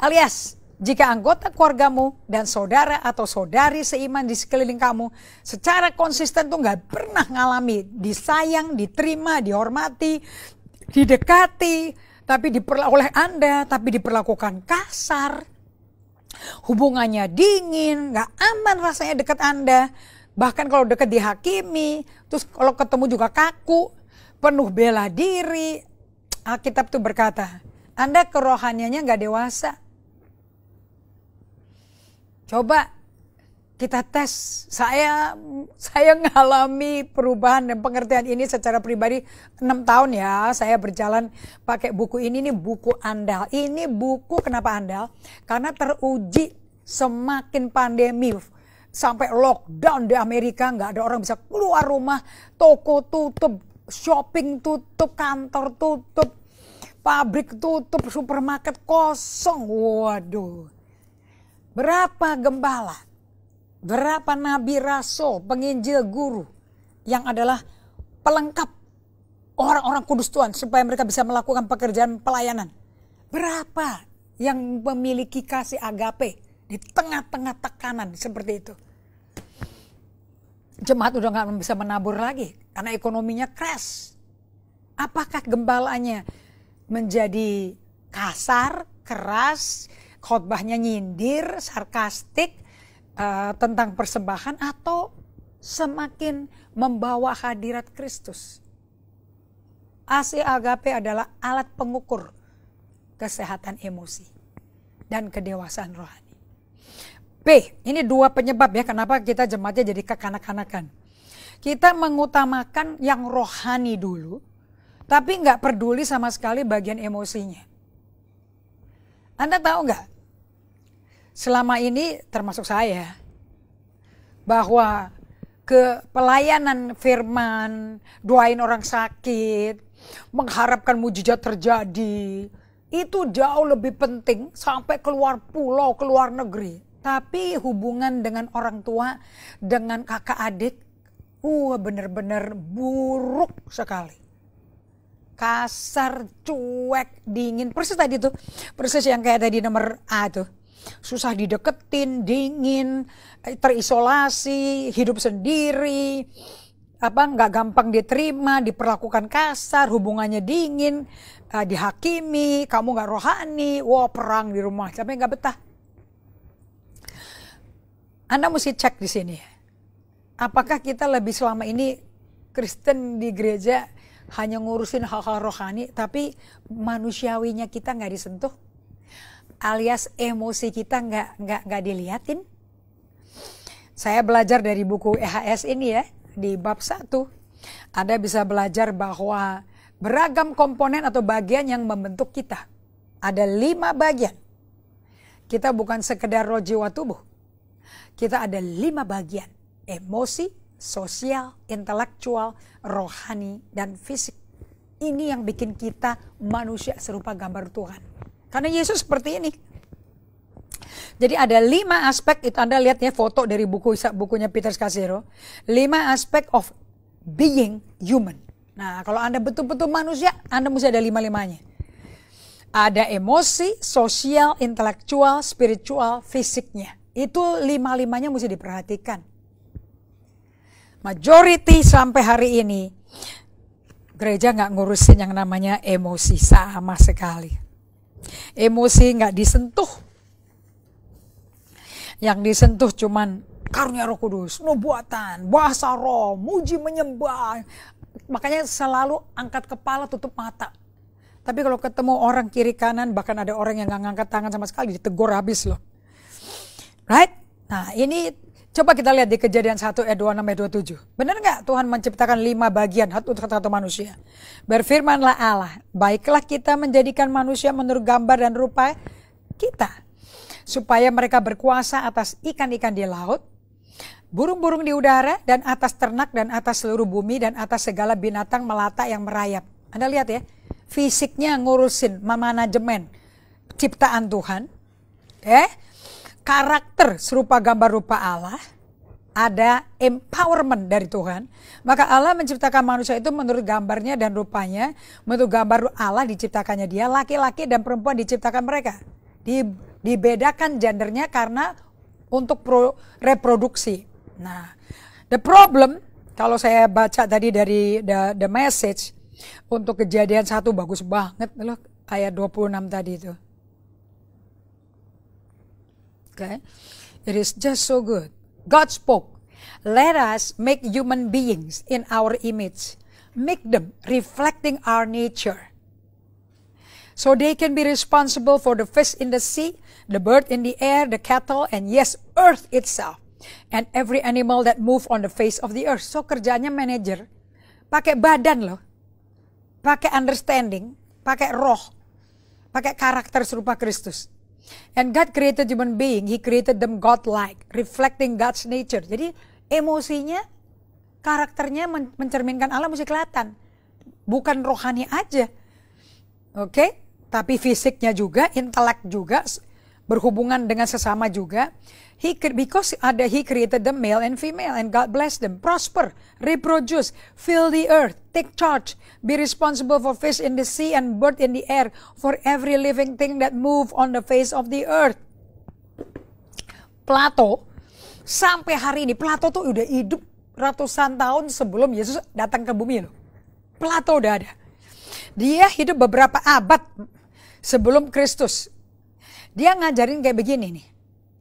Alias, jika anggota keluargamu dan saudara atau saudari seiman di sekeliling kamu secara konsisten tuh nggak pernah ngalami disayang, diterima, dihormati, didekati, tapi diperoleh Anda, tapi diperlakukan kasar, hubungannya dingin, nggak aman rasanya deket Anda. Bahkan kalau deket dihakimi, terus kalau ketemu juga kaku, penuh bela diri. Alkitab tuh berkata, Anda kerohaniannya nggak dewasa. Coba kita tes. Saya saya mengalami perubahan dan pengertian ini secara pribadi enam tahun ya. Saya berjalan pakai buku ini nih buku andal. Ini buku kenapa andal? Karena teruji semakin pandemi sampai lockdown di Amerika nggak ada orang bisa keluar rumah, toko tutup, shopping tutup, kantor tutup, pabrik tutup, supermarket kosong. Waduh. Berapa gembala berapa nabi rasul, penginjil guru yang adalah pelengkap orang-orang kudus Tuhan supaya mereka bisa melakukan pekerjaan pelayanan. Berapa yang memiliki kasih agape di tengah-tengah tekanan seperti itu? Jemaat udah nggak bisa menabur lagi karena ekonominya crash. Apakah gembalanya menjadi kasar, keras, khotbahnya nyindir, sarkastik, Eh, tentang persembahan atau semakin membawa hadirat Kristus. AC agape adalah alat pengukur kesehatan emosi dan kedewasaan rohani. P. ini dua penyebab ya kenapa kita jemaatnya jadi kekanak-kanakan. Kita mengutamakan yang rohani dulu, tapi nggak peduli sama sekali bagian emosinya. Anda tahu nggak, selama ini termasuk saya bahwa ke pelayanan firman, doain orang sakit, mengharapkan mujizat terjadi, itu jauh lebih penting sampai keluar pulau, keluar negeri. Tapi hubungan dengan orang tua, dengan kakak adik, uh, benar-benar buruk sekali. Kasar, cuek, dingin, persis tadi tuh, persis yang kayak tadi nomor A tuh susah dideketin, dingin, terisolasi, hidup sendiri, apa nggak gampang diterima, diperlakukan kasar, hubungannya dingin, uh, dihakimi, kamu nggak rohani, wow perang di rumah, sampai nggak betah. Anda mesti cek di sini. Apakah kita lebih selama ini Kristen di gereja hanya ngurusin hal-hal rohani, tapi manusiawinya kita nggak disentuh? alias emosi kita nggak nggak nggak dilihatin. Saya belajar dari buku EHS ini ya di bab 1. Anda bisa belajar bahwa beragam komponen atau bagian yang membentuk kita. Ada lima bagian. Kita bukan sekedar roh jiwa tubuh. Kita ada lima bagian. Emosi, sosial, intelektual, rohani, dan fisik. Ini yang bikin kita manusia serupa gambar Tuhan. Karena Yesus seperti ini. Jadi ada lima aspek itu Anda lihat ya foto dari buku bukunya Peter Scassero. Lima aspek of being human. Nah kalau Anda betul-betul manusia, Anda mesti ada lima-limanya. Ada emosi, sosial, intelektual, spiritual, fisiknya. Itu lima-limanya mesti diperhatikan. Majority sampai hari ini gereja nggak ngurusin yang namanya emosi sama sekali. Emosi nggak disentuh. Yang disentuh cuman karunia roh kudus, nubuatan, bahasa roh, muji menyembah. Makanya selalu angkat kepala tutup mata. Tapi kalau ketemu orang kiri kanan, bahkan ada orang yang nggak ngangkat tangan sama sekali, ditegur habis loh. Right? Nah ini Coba kita lihat di kejadian 1 ayat 26 ayat 27. Benar nggak Tuhan menciptakan lima bagian untuk satu manusia? Berfirmanlah Allah, baiklah kita menjadikan manusia menurut gambar dan rupa kita. Supaya mereka berkuasa atas ikan-ikan di laut, burung-burung di udara, dan atas ternak, dan atas seluruh bumi, dan atas segala binatang melata yang merayap. Anda lihat ya, fisiknya ngurusin, memanajemen ciptaan Tuhan. Eh, karakter serupa gambar rupa Allah, ada empowerment dari Tuhan, maka Allah menciptakan manusia itu menurut gambarnya dan rupanya, menurut gambar Allah diciptakannya dia, laki-laki dan perempuan diciptakan mereka. dibedakan gendernya karena untuk pro, reproduksi. Nah, the problem kalau saya baca tadi dari the, the message untuk kejadian satu bagus banget loh ayat 26 tadi itu. Okay? It is just so good. God spoke, Let us make human beings in our image, make them reflecting our nature. So they can be responsible for the fish in the sea, the bird in the air, the cattle, and yes, earth itself. And every animal that move on the face of the earth. So kerjanya manager. Pakai badan loh. Pakai understanding. Pakai roh. Pakai karakter serupa Kristus. And God created human being, He created them God-like, reflecting God's nature. Jadi emosinya, karakternya men mencerminkan Allah mesti kelihatan. Bukan rohani aja. Oke, okay? tapi fisiknya juga, intelek juga, berhubungan dengan sesama juga. He because ada he created the male and female and God bless them prosper, reproduce, fill the earth. Take charge. Be responsible for fish in the sea and bird in the air, for every living thing that move on the face of the earth. Plato, sampai hari ini, Plato tuh udah hidup ratusan tahun sebelum Yesus datang ke bumi loh. Plato udah ada. Dia hidup beberapa abad sebelum Kristus. Dia ngajarin kayak begini nih.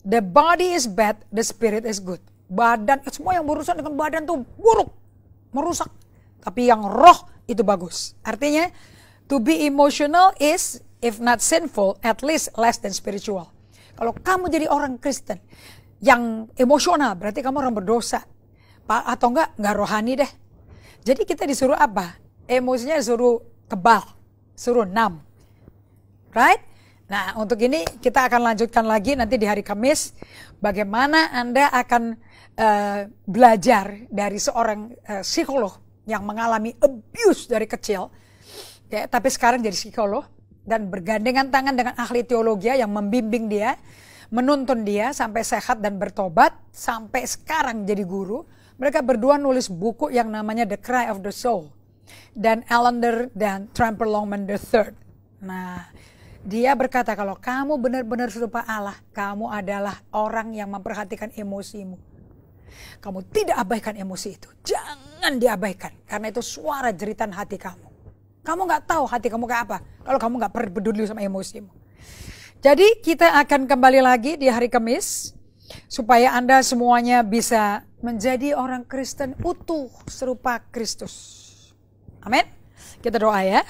The body is bad, the spirit is good. Badan, semua yang berurusan dengan badan tuh buruk, merusak tapi yang roh itu bagus. Artinya to be emotional is if not sinful at least less than spiritual. Kalau kamu jadi orang Kristen yang emosional berarti kamu orang berdosa. Pak atau enggak enggak rohani deh. Jadi kita disuruh apa? Emosinya disuruh kebal, suruh enam. Right? Nah, untuk ini kita akan lanjutkan lagi nanti di hari Kamis bagaimana Anda akan uh, belajar dari seorang uh, psikolog yang mengalami abuse dari kecil, ya, tapi sekarang jadi psikolog dan bergandengan tangan dengan ahli teologi yang membimbing dia, menuntun dia sampai sehat dan bertobat, sampai sekarang jadi guru. Mereka berdua nulis buku yang namanya The Cry of the Soul dan Allender dan Tramper Longman the Third. Nah, dia berkata kalau kamu benar-benar serupa Allah, kamu adalah orang yang memperhatikan emosimu. Kamu tidak abaikan emosi itu. Jangan jangan diabaikan karena itu suara jeritan hati kamu. Kamu nggak tahu hati kamu kayak apa kalau kamu nggak peduli sama emosimu. Jadi kita akan kembali lagi di hari Kamis supaya Anda semuanya bisa menjadi orang Kristen utuh serupa Kristus. Amin. Kita doa ya.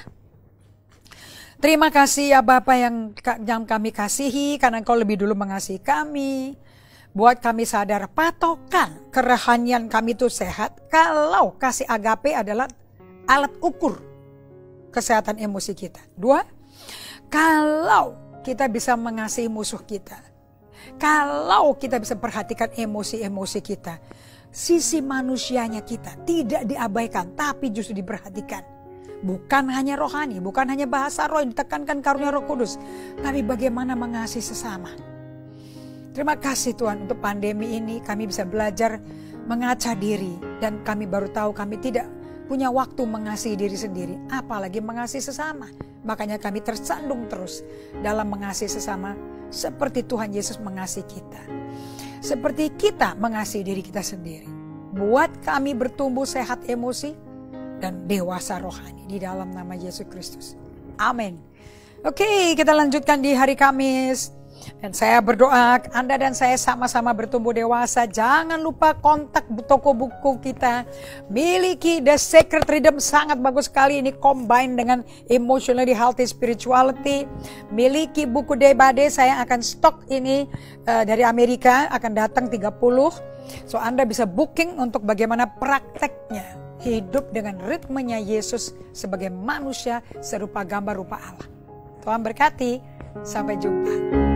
Terima kasih ya Bapak yang, yang kami kasihi karena Engkau lebih dulu mengasihi kami buat kami sadar patokan kerahanian kami itu sehat kalau kasih agape adalah alat ukur kesehatan emosi kita. Dua, kalau kita bisa mengasihi musuh kita, kalau kita bisa perhatikan emosi-emosi kita, sisi manusianya kita tidak diabaikan tapi justru diperhatikan bukan hanya rohani, bukan hanya bahasa roh yang ditekankan karunia Roh Kudus, tapi bagaimana mengasihi sesama. Terima kasih Tuhan untuk pandemi ini kami bisa belajar mengaca diri dan kami baru tahu kami tidak punya waktu mengasihi diri sendiri apalagi mengasihi sesama. Makanya kami tersandung terus dalam mengasihi sesama seperti Tuhan Yesus mengasihi kita. Seperti kita mengasihi diri kita sendiri. Buat kami bertumbuh sehat emosi dan dewasa rohani di dalam nama Yesus Kristus. Amin. Oke, kita lanjutkan di hari Kamis. Dan saya berdoa Anda dan saya sama-sama bertumbuh dewasa. Jangan lupa kontak toko buku kita. Miliki The Sacred Rhythm sangat bagus sekali. Ini combine dengan Emotionally Healthy Spirituality. Miliki buku Day by Saya akan stok ini uh, dari Amerika. Akan datang 30. So Anda bisa booking untuk bagaimana prakteknya hidup dengan ritmenya Yesus sebagai manusia serupa gambar rupa Allah. Tuhan berkati, sampai jumpa.